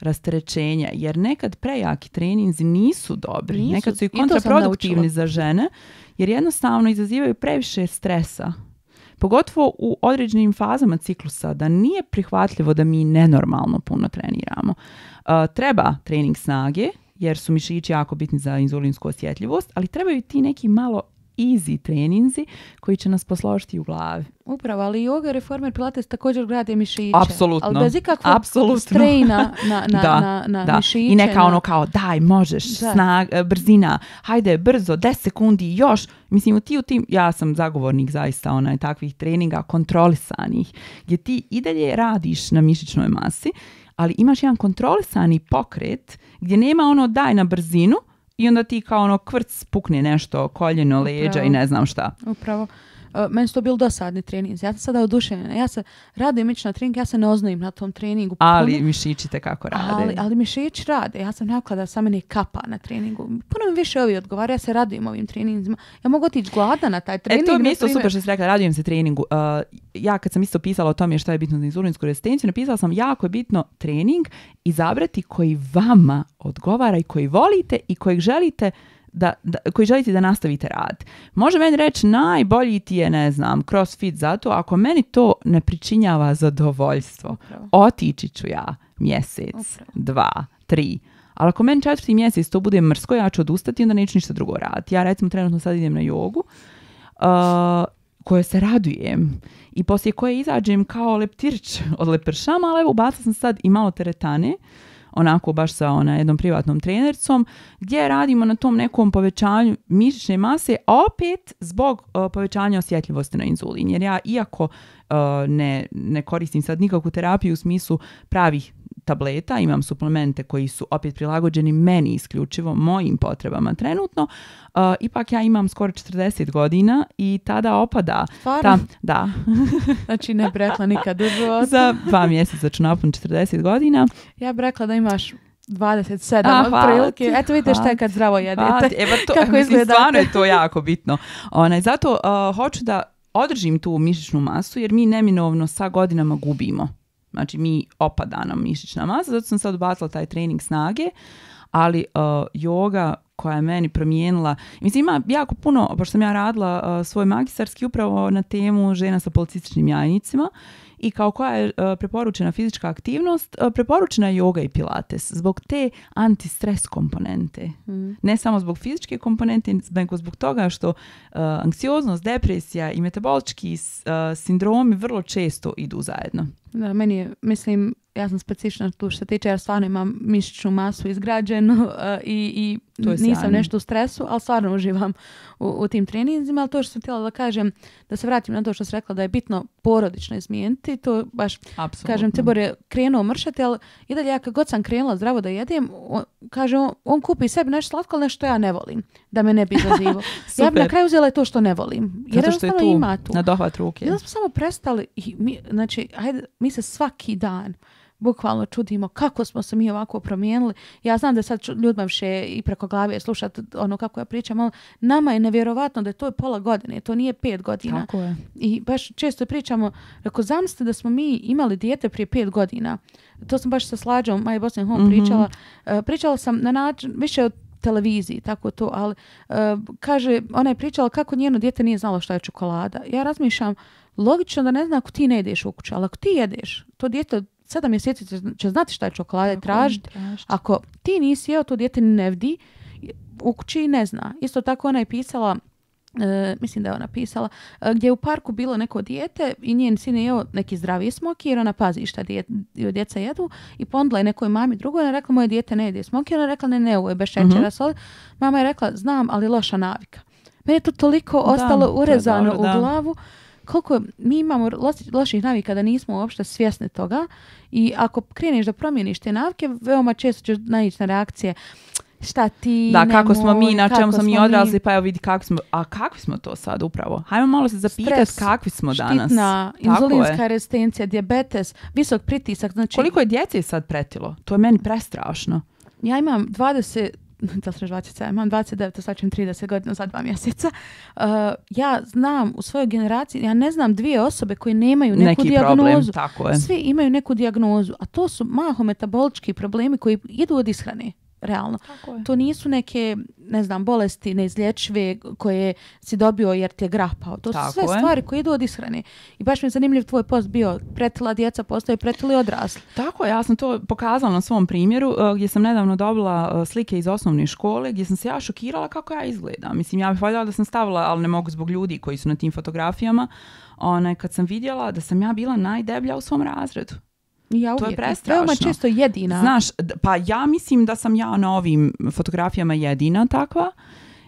rasterećenja, jer nekad prejaki treninzi nisu dobri, nekad su i kontraproduktivni za žene, jer jednostavno izazivaju previše stresa pogotovo u određenim fazama ciklusa, da nije prihvatljivo da mi nenormalno puno treniramo. E, treba trening snage, jer su mišići jako bitni za inzulinsku osjetljivost, ali trebaju ti neki malo easy treninzi koji će nas posložiti u glavi.
Upravo, ali yoga, reformer, pilates također grade mišiće. Apsolutno. Ali bez ikakvog Absolutno. strejna [LAUGHS] na, na, da, na, na da. mišiće. I neka ono
kao daj, možeš, da. snag, e, brzina, hajde, brzo, 10 sekundi, još. Mislim, ti u tim, ja sam zagovornik zaista onaj takvih treninga kontrolisanih, gdje ti i dalje radiš na mišićnoj masi, ali imaš jedan kontrolisani pokret gdje nema ono daj na brzinu, i onda ti kao ono kvrc pukni nešto, koljeno, leđa i ne znam šta.
Upravo uh, meni su to bili dosadni treninzi. Ja sam sada oduševljena. Ja se radim ići na trening, ja se ne oznojim na tom treningu. Ali
mišići te kako rade. Ali, ali
mišići rade. Ja sam nekako da sam meni kapa na treningu. Puno mi više ovi odgovara, ja se radim ovim treninzima. Ja mogu otići gladna na taj trening. E to je isto super što si
rekla, radujem se treningu. E, ja kad sam isto pisala o tome što je bitno za insulinsku rezistenciju, napisala sam jako je bitno trening izabrati koji vama odgovara i koji volite i kojeg želite da, da, koji želite da nastavite rad Može meni reći najbolji ti je, ne znam, crossfit zato ako meni to ne pričinjava zadovoljstvo, Upravo. otići ću ja mjesec, Upravo. dva, tri. Ali ako meni četvrti mjesec to bude mrsko, ja ću odustati i onda neću ništa drugo raditi. Ja recimo trenutno sad idem na jogu, uh, koje se radujem i poslije koje izađem kao leptirić od lepršama, ali evo ubacila sam sad i malo teretane onako baš sa ona, jednom privatnom trenercom, gdje radimo na tom nekom povećanju mišićne mase, opet zbog e, povećanja osjetljivosti na inzulin. Jer ja, iako e, ne, ne koristim sad nikakvu terapiju u smislu pravih tableta, imam suplemente koji su opet prilagođeni meni isključivo, mojim potrebama trenutno. ipak ja imam skoro 40 godina i tada opada. Ta, da.
[LAUGHS] znači ne brekla nikad
u Za dva mjeseca ću napun 40 godina.
Ja brekla rekla da imaš 27 A, Eto vidite šta je kad zdravo jedete. Ti, [LAUGHS] to, Kako izgleda. Stvarno je to
jako bitno. Onaj, zato hoću da održim tu mišićnu masu jer mi neminovno sa godinama gubimo Znači mi opada nam mišićna masa, zato sam sad odbacila taj trening snage, ali uh, yoga koja je meni promijenila, mislim ima jako puno, pošto sam ja radila uh, svoj magistarski upravo na temu žena sa policističnim jajnicima, i kao koja je e, preporučena fizička aktivnost, e, preporučena je yoga i pilates zbog te antistres komponente. Mm. Ne samo zbog fizičke komponente, nego zbog toga što e, anksioznost, depresija i metabolički sindromi vrlo često idu zajedno.
Da, meni je, mislim, ja sam specifična tu što se tiče, jer stvarno imam mišićnu masu izgrađenu i to nisam nešto u stresu, ali stvarno uživam u, tim treninzima. Ali to što sam htjela da kažem, da se vratim na to što sam rekla da je bitno porodično izmijeniti, to baš, Absolutno. kažem, Tibor je krenuo mršati, ali i dalje ja kad god sam krenula zdravo da jedem, on, kaže, on, kupi sebi nešto slatko, ali nešto ja ne volim, da me ne bi zazivo [LAUGHS] ja bi na kraju uzela to što ne volim.
Jer Zato što je tu, ima tu. na dohvat ruke. Ja smo
samo prestali, mi, znači, ajde, mi se svaki dan bukvalno čudimo kako smo se mi ovako promijenili. Ja znam da sad ljudima više i preko glave slušati ono kako ja pričam, ali nama je nevjerovatno da je to pola godine, to nije pet godina. Tako je. I baš često pričamo, ako zamislite da smo mi imali dijete prije pet godina, to sam baš sa slađom Maja Bosne Home mhm. pričala, e, pričala sam na način, više od televiziji, tako to, ali e, kaže, ona je pričala kako njeno dijete nije znalo šta je čokolada. Ja razmišljam, logično da ne zna ako ti ne ideš u kuću, ali ako ti jedeš, to dijete sedam mjeseci će, će znati šta je čokolade tražiti. Ako ti nisi jeo, to dijete ne vdi, u kući ne zna. Isto tako ona je pisala e, mislim da je ona pisala, e, gdje je u parku bilo neko dijete i njen sin jeo neki zdravi smoki, jer ona pazi šta dje, djeca jedu i pondla je nekoj mami drugoj ona je rekla moje dijete ne jede smoki ona je rekla ne, ne, ovo je bez mhm. Mama je rekla znam, ali loša navika. Meni je to toliko ostalo urezano u glavu koliko mi imamo loših navika da nismo uopšte svjesni toga i ako kreneš da promijeniš te navike, veoma često ćeš naići na reakcije šta ti Da, kako smo mi, na čemu smo mi odrasli, pa
evo vidi kako smo, a kakvi smo to sad upravo?
Hajmo malo se zapitati kakvi smo danas. Štitna, inzulinska rezistencija, dijabetes, visok pritisak. Znači... Koliko je djece sad pretilo?
To je meni prestrašno.
Ja imam da [LAUGHS] sam imam 29, sad ćem 30 godina za dva mjeseca. Uh, ja znam u svojoj generaciji, ja ne znam dvije osobe koje nemaju neku diagnozu. dijagnozu. Svi imaju neku dijagnozu, a to su maho metabolički problemi koji idu od ishrane realno. To nisu neke, ne znam, bolesti neizlječive koje si dobio jer ti je grapao. To su sve stvari koje idu od ishrane. I baš mi je zanimljiv tvoj post bio pretila djeca postoje pretili odrasli.
Tako ja sam to pokazala na svom primjeru e, gdje sam nedavno dobila e, slike iz osnovne škole gdje sam se ja šokirala kako ja izgledam. Mislim, ja bih valjala da sam stavila, ali ne mogu zbog ljudi koji su na tim fotografijama, one kad sam vidjela da sam ja bila najdeblja u svom razredu. Ja to je prestrašno. Veoma često jedina. Znaš, pa ja mislim da sam ja na ovim fotografijama jedina takva.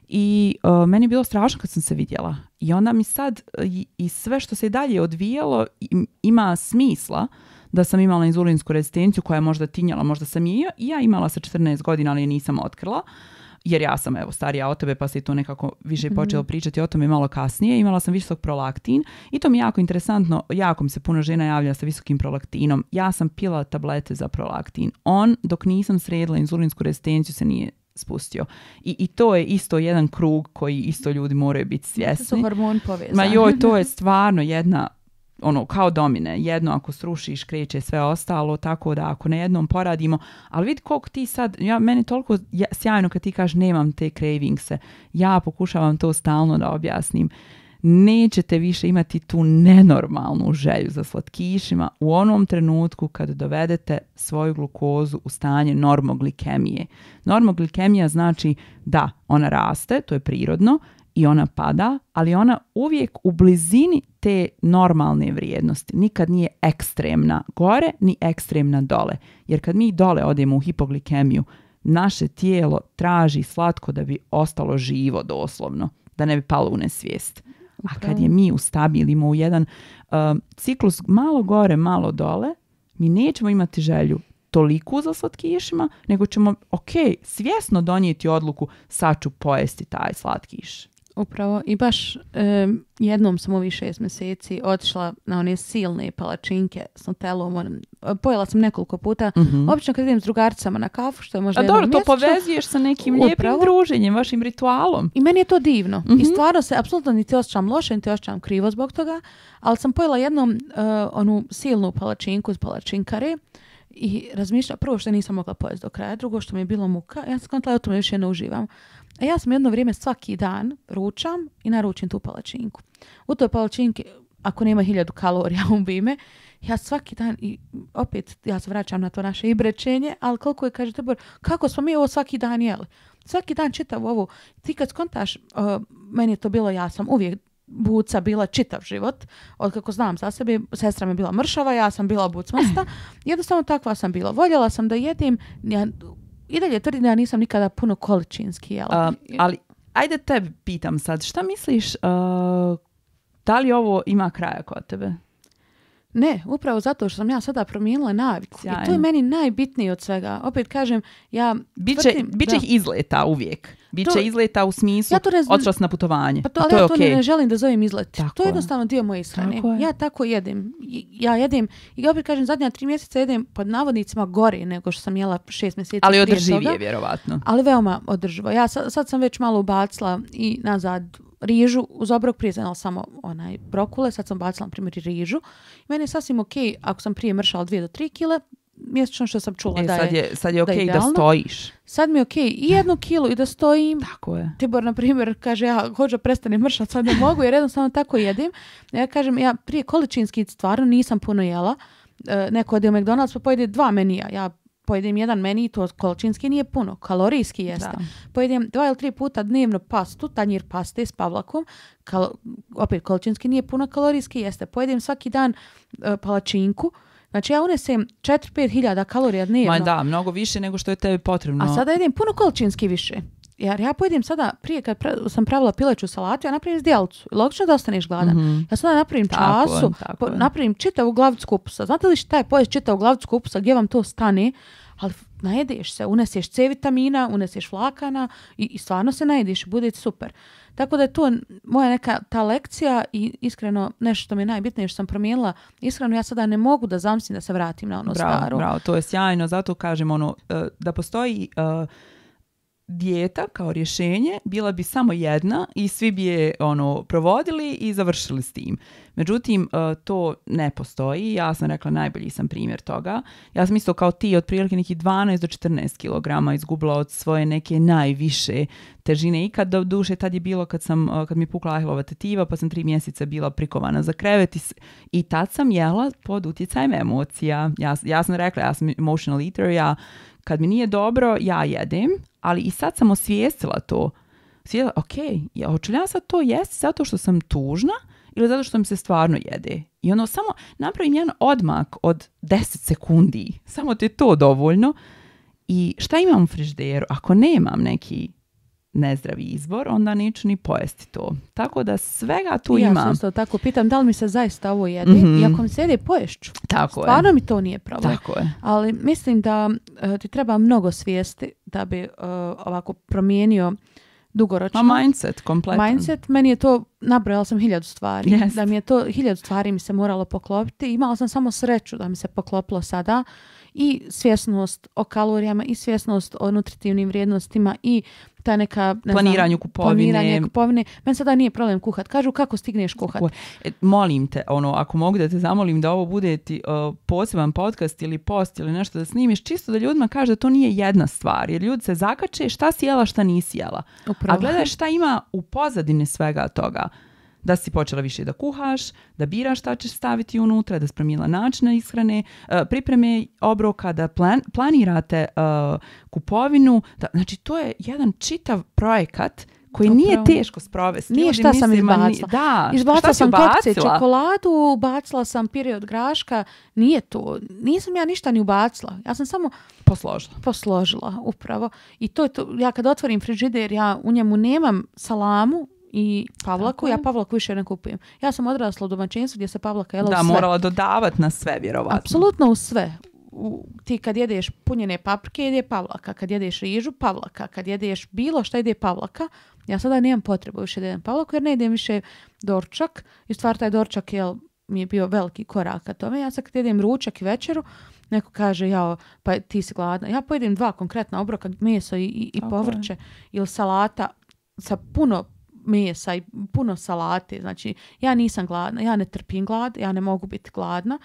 I uh, meni je bilo strašno kad sam se vidjela. I onda mi sad e, i, sve što se dalje odvijalo ima smisla da sam imala inzulinsku rezistenciju koja je možda tinjala, možda sam i ja imala sa 14 godina, ali je nisam otkrila jer ja sam evo starija od tebe pa se to nekako više mhm. počelo pričati o tome malo kasnije. Imala sam visok prolaktin i to mi je jako interesantno, jako mi se puno žena javlja sa visokim prolaktinom. Ja sam pila tablete za prolaktin. On dok nisam sredila inzulinsku rezistenciju se nije spustio. I, I to je isto jedan krug koji isto ljudi moraju biti svjesni. To su
hormon povezani. Ma joj, to je [LAUGHS]
stvarno jedna ono kao domine, jedno ako srušiš kreće sve ostalo, tako da ako na jednom poradimo, ali vidi koliko ti sad, ja, meni toliko sjajno kad ti kažeš nemam te cravingse, ja pokušavam to stalno da objasnim, nećete više imati tu nenormalnu želju za slatkišima u onom trenutku kad dovedete svoju glukozu u stanje normoglikemije. Normoglikemija znači da, ona raste, to je prirodno, i ona pada, ali ona uvijek u blizini te normalne vrijednosti. Nikad nije ekstremna gore ni ekstremna dole. Jer kad mi dole odemo u hipoglikemiju, naše tijelo traži slatko da bi ostalo živo doslovno, da ne bi palo u nesvijest. A kad je mi ustabilimo u jedan uh, ciklus malo gore, malo dole, mi nećemo imati želju toliku za slatkišima, nego ćemo, ok, svjesno donijeti odluku sad ću pojesti taj slatkiš.
Upravo. I baš jednom sam ovih šest mjeseci otišla na one silne palačinke s nutelom. Ono, pojela sam nekoliko puta. Mm-hmm. Obično kad idem s drugaricama na kafu, što je možda A dobro, to povezuješ sa nekim Upravo. druženjem, vašim ritualom. I meni je to divno. I mhm. stvarno se apsolutno niti osjećam loše, niti osjećam krivo zbog toga. Ali sam pojela jednom e, onu silnu palačinku s palačinkare i razmišljala prvo što nisam mogla pojesti do kraja, drugo što mi je bilo muka. Ja sam kontala, o tome još jednom uživam. A ja sam jedno vrijeme svaki dan ručam i naručim tu palačinku. U toj palačinki, ako nema hiljadu kalorija u [LAUGHS] bime, ja svaki dan, i opet ja se vraćam na to naše ibrečenje, ali koliko je, kažete, kako smo mi ovo svaki dan jeli? Svaki dan čitav ovo. Ti kad skontaš, meni je to bilo, ja sam uvijek buca bila čitav život. Od kako znam za sebe, sestra mi je bila mršava, ja sam bila bucmasta. [CLEARS THROAT] Jednostavno takva sam bila. Voljela sam
da jedim, ja i dalje tvrdim da ja nisam nikada puno količinski ali ajde te pitam sad, šta misliš, da li ovo ima kraja kod tebe?
Ne, upravo zato što sam ja sada promijenila naviku. Sjajno. I to je meni najbitnije
od svega. Opet kažem, ja... Biće, tvrdim, biće ih izleta uvijek. Biće to, izleta u smislu ja to na putovanje. Pa to, ali to ja to ne želim
da zovem izlet. to je jednostavno dio moje ishrane. ja tako jedem. Ja jedem, i ja opet kažem, zadnja tri mjeseca jedem pod navodnicima gore nego što sam jela šest mjeseci Ali održivije, vjerovatno. Ali veoma održivo. Ja sad, sad sam već malo ubacila i nazad rižu, uz obrok prije znala samo onaj brokule, sad sam bacila na primjer rižu. Meni je sasvim ok ako sam prije mršala 2 do 3 kile, mjesečno što sam čula e, da je sad je, sad je ok da, stojiš. Sad mi je ok i jednu kilu i da stojim. Tako je. Tibor, na primjer, kaže ja hođa prestani mršati sad ne mogu jer jednostavno tako jedim. Ja kažem, ja prije količinski stvarno nisam puno jela. E, neko ode u McDonald's pa pojede dva menija. Ja pojedem jedan meni to količinski nije puno, kalorijski jeste. Da. Pojedem dva ili tri puta dnevno pastu, tanjir paste s pavlakom, opet količinski nije puno, kalorijski jeste. Pojedem svaki dan e, palačinku, Znači ja unesem 4-5 hiljada kalorija dnevno. Ma da,
mnogo više nego što je tebi potrebno. A sada
jedem puno količinski više. Jer ja pojedem sada, prije kad sam pravila pileću salatu, ja napravim zdjelcu. Logično da ostaneš gladan. Mm -hmm. Ja sada napravim tako času, napravim čitavu glavicu kupusa. Znate li šta je pojest čitavu glavicu kupusa, gdje vam to stane? ali najediš se, uneseš C vitamina, uneseš vlakana i, i stvarno se najediš, bude super. Tako da je to moja neka ta lekcija i iskreno nešto što mi je najbitnije što sam promijenila, iskreno ja sada ne mogu da zamislim da se vratim na ono staro. Bravo,
to je sjajno, zato kažem ono, e, da postoji e, dijeta kao rješenje bila bi samo jedna i svi bi je ono provodili i završili s tim. Međutim, e, to ne postoji. Ja sam rekla najbolji sam primjer toga. Ja sam isto kao ti otprilike nekih 12 do 14 kg izgubila od svoje neke najviše težine ikad. Do duše tad je bilo kad, sam, e, kad mi pukla ahilova tetiva pa sam tri mjeseca bila prikovana za krevet i, i tad sam jela pod utjecajem emocija. Ja, ja sam rekla, ja sam emotional eater, ja kad mi nije dobro, ja jedem, ali i sad sam osvijestila to. Osvijestila, ok, ja, hoću li sad to jesti zato što sam tužna ili zato što mi se stvarno jede? I ono, samo napravim jedan odmak od 10 sekundi. [LAUGHS] Samo ti je to dovoljno. I šta imam u frižderu? Ako nemam neki nezdravi izbor, onda neću ni pojesti to. Tako da svega tu ja imam. Ja
tako pitam da li mi se zaista ovo jede mm-hmm. i ako mi se poješću.
Tako Stvarno mi to nije pravo. Tako je.
Ali mislim da e, ti treba mnogo svijesti da bi e, ovako promijenio dugoročno. Ma mindset
kompletan. Mindset,
meni je to, nabrojala sam hiljadu stvari. Da mi je to, hiljadu stvari mi se moralo poklopiti. Imala sam samo sreću da mi se poklopilo sada i svjesnost o kalorijama i svjesnost o nutritivnim vrijednostima i ta neka ne planiranju kupovine. kupovine. Meni sada nije problem kuhat. Kažu kako stigneš kuhat.
E, molim te, ono, ako mogu da te zamolim da ovo bude ti e, poseban podcast ili post ili nešto da snimiš, čisto da ljudima kaže da to nije jedna stvar. Jer ljudi se zakače šta si jela, šta nisi jela. A gledaj šta ima u pozadini svega toga da si počela više da kuhaš, da biraš šta ćeš staviti unutra, da spremila promijenila načine ishrane, eh, pripreme obroka, da planirate eh, kupovinu. znači, to je jedan čitav projekat koji nije teško sprovesti. Nije šta sam izbacila. Da, izbacila sam kopce,
čokoladu, bacila sam pire od graška. Nije to. Nisam ja ništa ni ubacila. Ja sam samo... Posložila. Posložila, upravo. I to je to. Ja kad otvorim frižider, ja u njemu nemam salamu, i pavlaku. Ja pavlaku više ne kupujem. Ja sam odrasla u domaćinstvu gdje se pavlaka jela da, morala
dodavati na sve, vjerovatno.
Apsolutno u sve. U, ti kad jedeš punjene paprike, jede pavlaka. Kad jedeš rižu, pavlaka. Kad jedeš bilo šta, jede pavlaka. Ja sada nemam potrebu više da jedem pavlaku jer ne idem više dorčak. I stvar taj dorčak je mi je bio veliki korak ka tome. Ja sad kad jedem ručak i večeru, neko kaže, jao, pa ti si gladna. Ja pojedem dva konkretna obroka, meso i, i, povrće ili salata sa puno mesa i puno salate. Znači, ja nisam gladna, ja ne trpim glad, ja ne mogu biti gladna.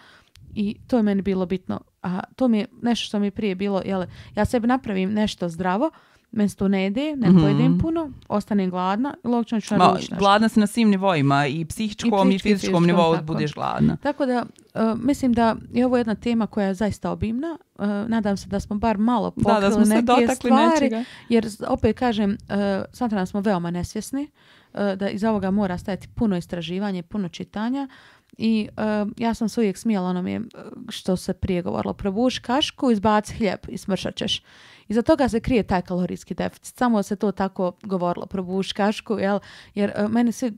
I to je meni bilo bitno. A, to mi je nešto što mi je prije bilo, jel, ja sebi napravim nešto zdravo, mesto ne ide, ne mm-hmm. puno, ostane gladna, logično ću
Gladna si na svim nivoima, i psihičkom i, i fizičkom nivou tako. budeš gladna.
Tako da, e, mislim da je ovo jedna tema koja je zaista obimna. E, nadam se da smo bar malo pokrili da, neke stvari. Nečega. Jer opet kažem, uh, smo veoma nesvjesni da iz ovoga mora stajati puno istraživanje, puno čitanja. I ja sam se uvijek smijala onome što se prije govorilo. Probuš kašku, izbaci hljeb i smršat ćeš. Iza toga se krije taj kalorijski deficit. Samo se to tako govorilo, probuškašku, jel? Jer e, mene se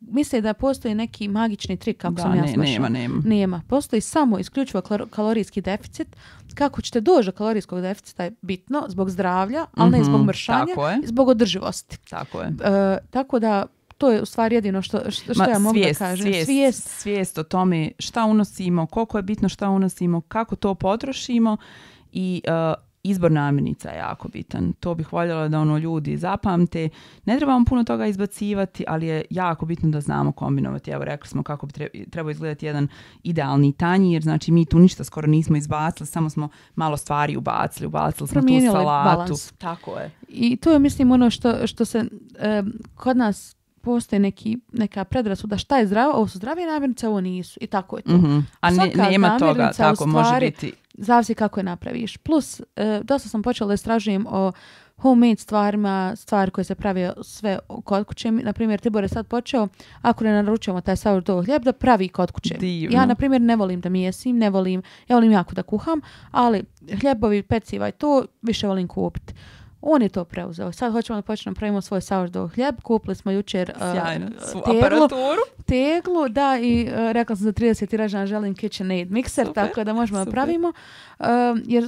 misle da postoji neki magični trik kako da, sam ja ne, nema, nema. nema. Postoji samo isključivo kalorijski deficit. Kako ćete doći do kalorijskog deficita je bitno zbog zdravlja, ali ne zbog mhm, mršanja, zbog održivosti. Tako je. E, tako da to je u stvari jedino što, što, ja mogu svijest, da kažem.
Svijest, svijest. o tome šta unosimo, koliko je bitno šta unosimo, kako to potrošimo i e, izbor namirnica je jako bitan. To bih voljela da ono ljudi zapamte. Ne trebamo puno toga izbacivati, ali je jako bitno da znamo kombinovati. Evo rekli smo kako bi trebao izgledati jedan idealni jer znači mi tu ništa skoro nismo izbacili, samo smo malo stvari ubacili, ubacili smo tu salatu. Balans. Tako je.
I to je mislim ono što, što se kod nas postoji neki, neka predrasuda šta je zdravo, ovo su zdravije namirnice, ovo nisu i tako
je to. Mhm. A ne, nema toga, tako može biti
zavisi kako je napraviš. Plus, e, dosta sam počela da istražujem o homemade stvarima, stvari koje se pravi sve kod kuće. Na primjer, Tibor je sad počeo, ako ne naručujemo taj sourdough hljeb, da pravi kod kuće. Divno. Ja, na primjer, ne volim da mijesim, ne volim, ja volim jako da kuham, ali hljebovi, peciva i to više volim kupiti. On je to preuzeo. Sad hoćemo da počnemo pravimo svoj sourdough hljeb. Kupili smo jučer uh, teglu, aparaturu. teglu. Da, i uh, rekla sam za 30 tiražana želim KitchenAid mikser, Super. tako da možemo da pravimo. Uh, jer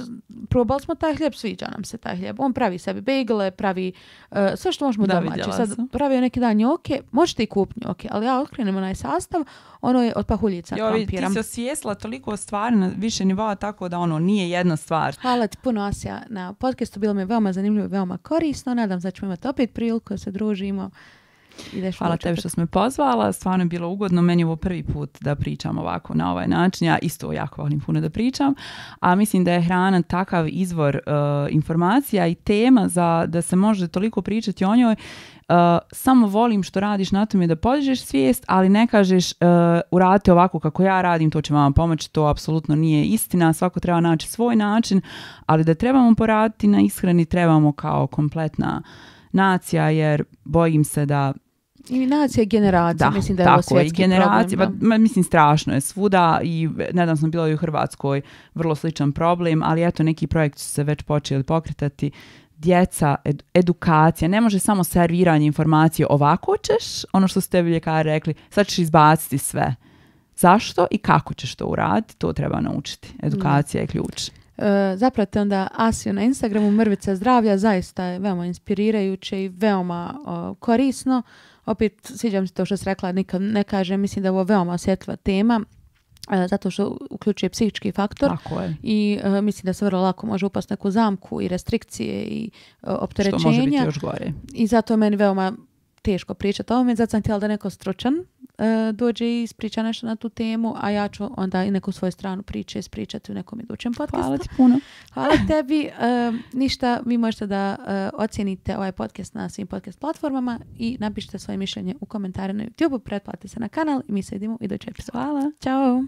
probali smo taj hljeb, sviđa nam se taj hljeb. On pravi sebi begle, pravi uh, sve što možemo da, domaći. Sad pravio neki dan njoke, možete i kup njoke, ali ja otkrenem onaj sastav, ono je od pahuljica jo, Ti si
osvijesla toliko stvari na više nivoa, tako da ono nije jedna stvar. Hvala ti puno,
Asja, na podcastu. Bilo mi je veoma zanimljivo veoma korisno. Nadam se da ćemo imati opet priliku da se družimo
Ideš Hvala tebi što sam me pozvala, stvarno je bilo ugodno, meni je ovo prvi put da pričam ovako na ovaj način, ja isto jako volim puno da pričam, a mislim da je hrana takav izvor e, informacija i tema za da se može toliko pričati o njoj, e, samo volim što radiš na tome da podižeš svijest, ali ne kažeš uh, e, uradite ovako kako ja radim, to će vam pomoći, to apsolutno nije istina, svako treba naći svoj način, ali da trebamo poraditi na ishrani, trebamo kao kompletna nacija jer bojim se da
i nacija je generacija, da, mislim da je tako, ovo svjetski generacija, problem.
Pa, mislim, strašno je svuda i nedavno sam bila i u Hrvatskoj vrlo sličan problem, ali eto neki projekt su se već počeli pokretati djeca, edukacija, ne može samo serviranje informacije ovako ćeš, ono što ste ljekari rekli, sad ćeš izbaciti sve. Zašto i kako ćeš to uraditi, to treba naučiti. Edukacija je ključ.
E, zapratite onda Asiju na Instagramu, Mrvica zdravlja, zaista je veoma inspirirajuće i veoma korisno. Opet, sviđam se to što sam rekla, nikad ne kažem, mislim da je ovo veoma osjetljiva tema, e, zato što uključuje psihički faktor Tako je. i e, mislim da se vrlo lako može upast neku zamku i restrikcije i opterećenja. Što može biti još gore. I zato je meni veoma teško pričati o ovome, zato sam htjela da neko stručan E, dođe i ispriča nešto na tu temu, a ja ću onda i neku svoju stranu priče ispričati u nekom idućem podcastu. Hvala ti puno. Hvala tebi. E, ništa, vi možete da e, ocijenite ovaj podcast na svim podcast platformama i napišite svoje mišljenje u komentare na YouTube, pretplatite se na kanal i mi se vidimo u idućoj Hvala. Ćao.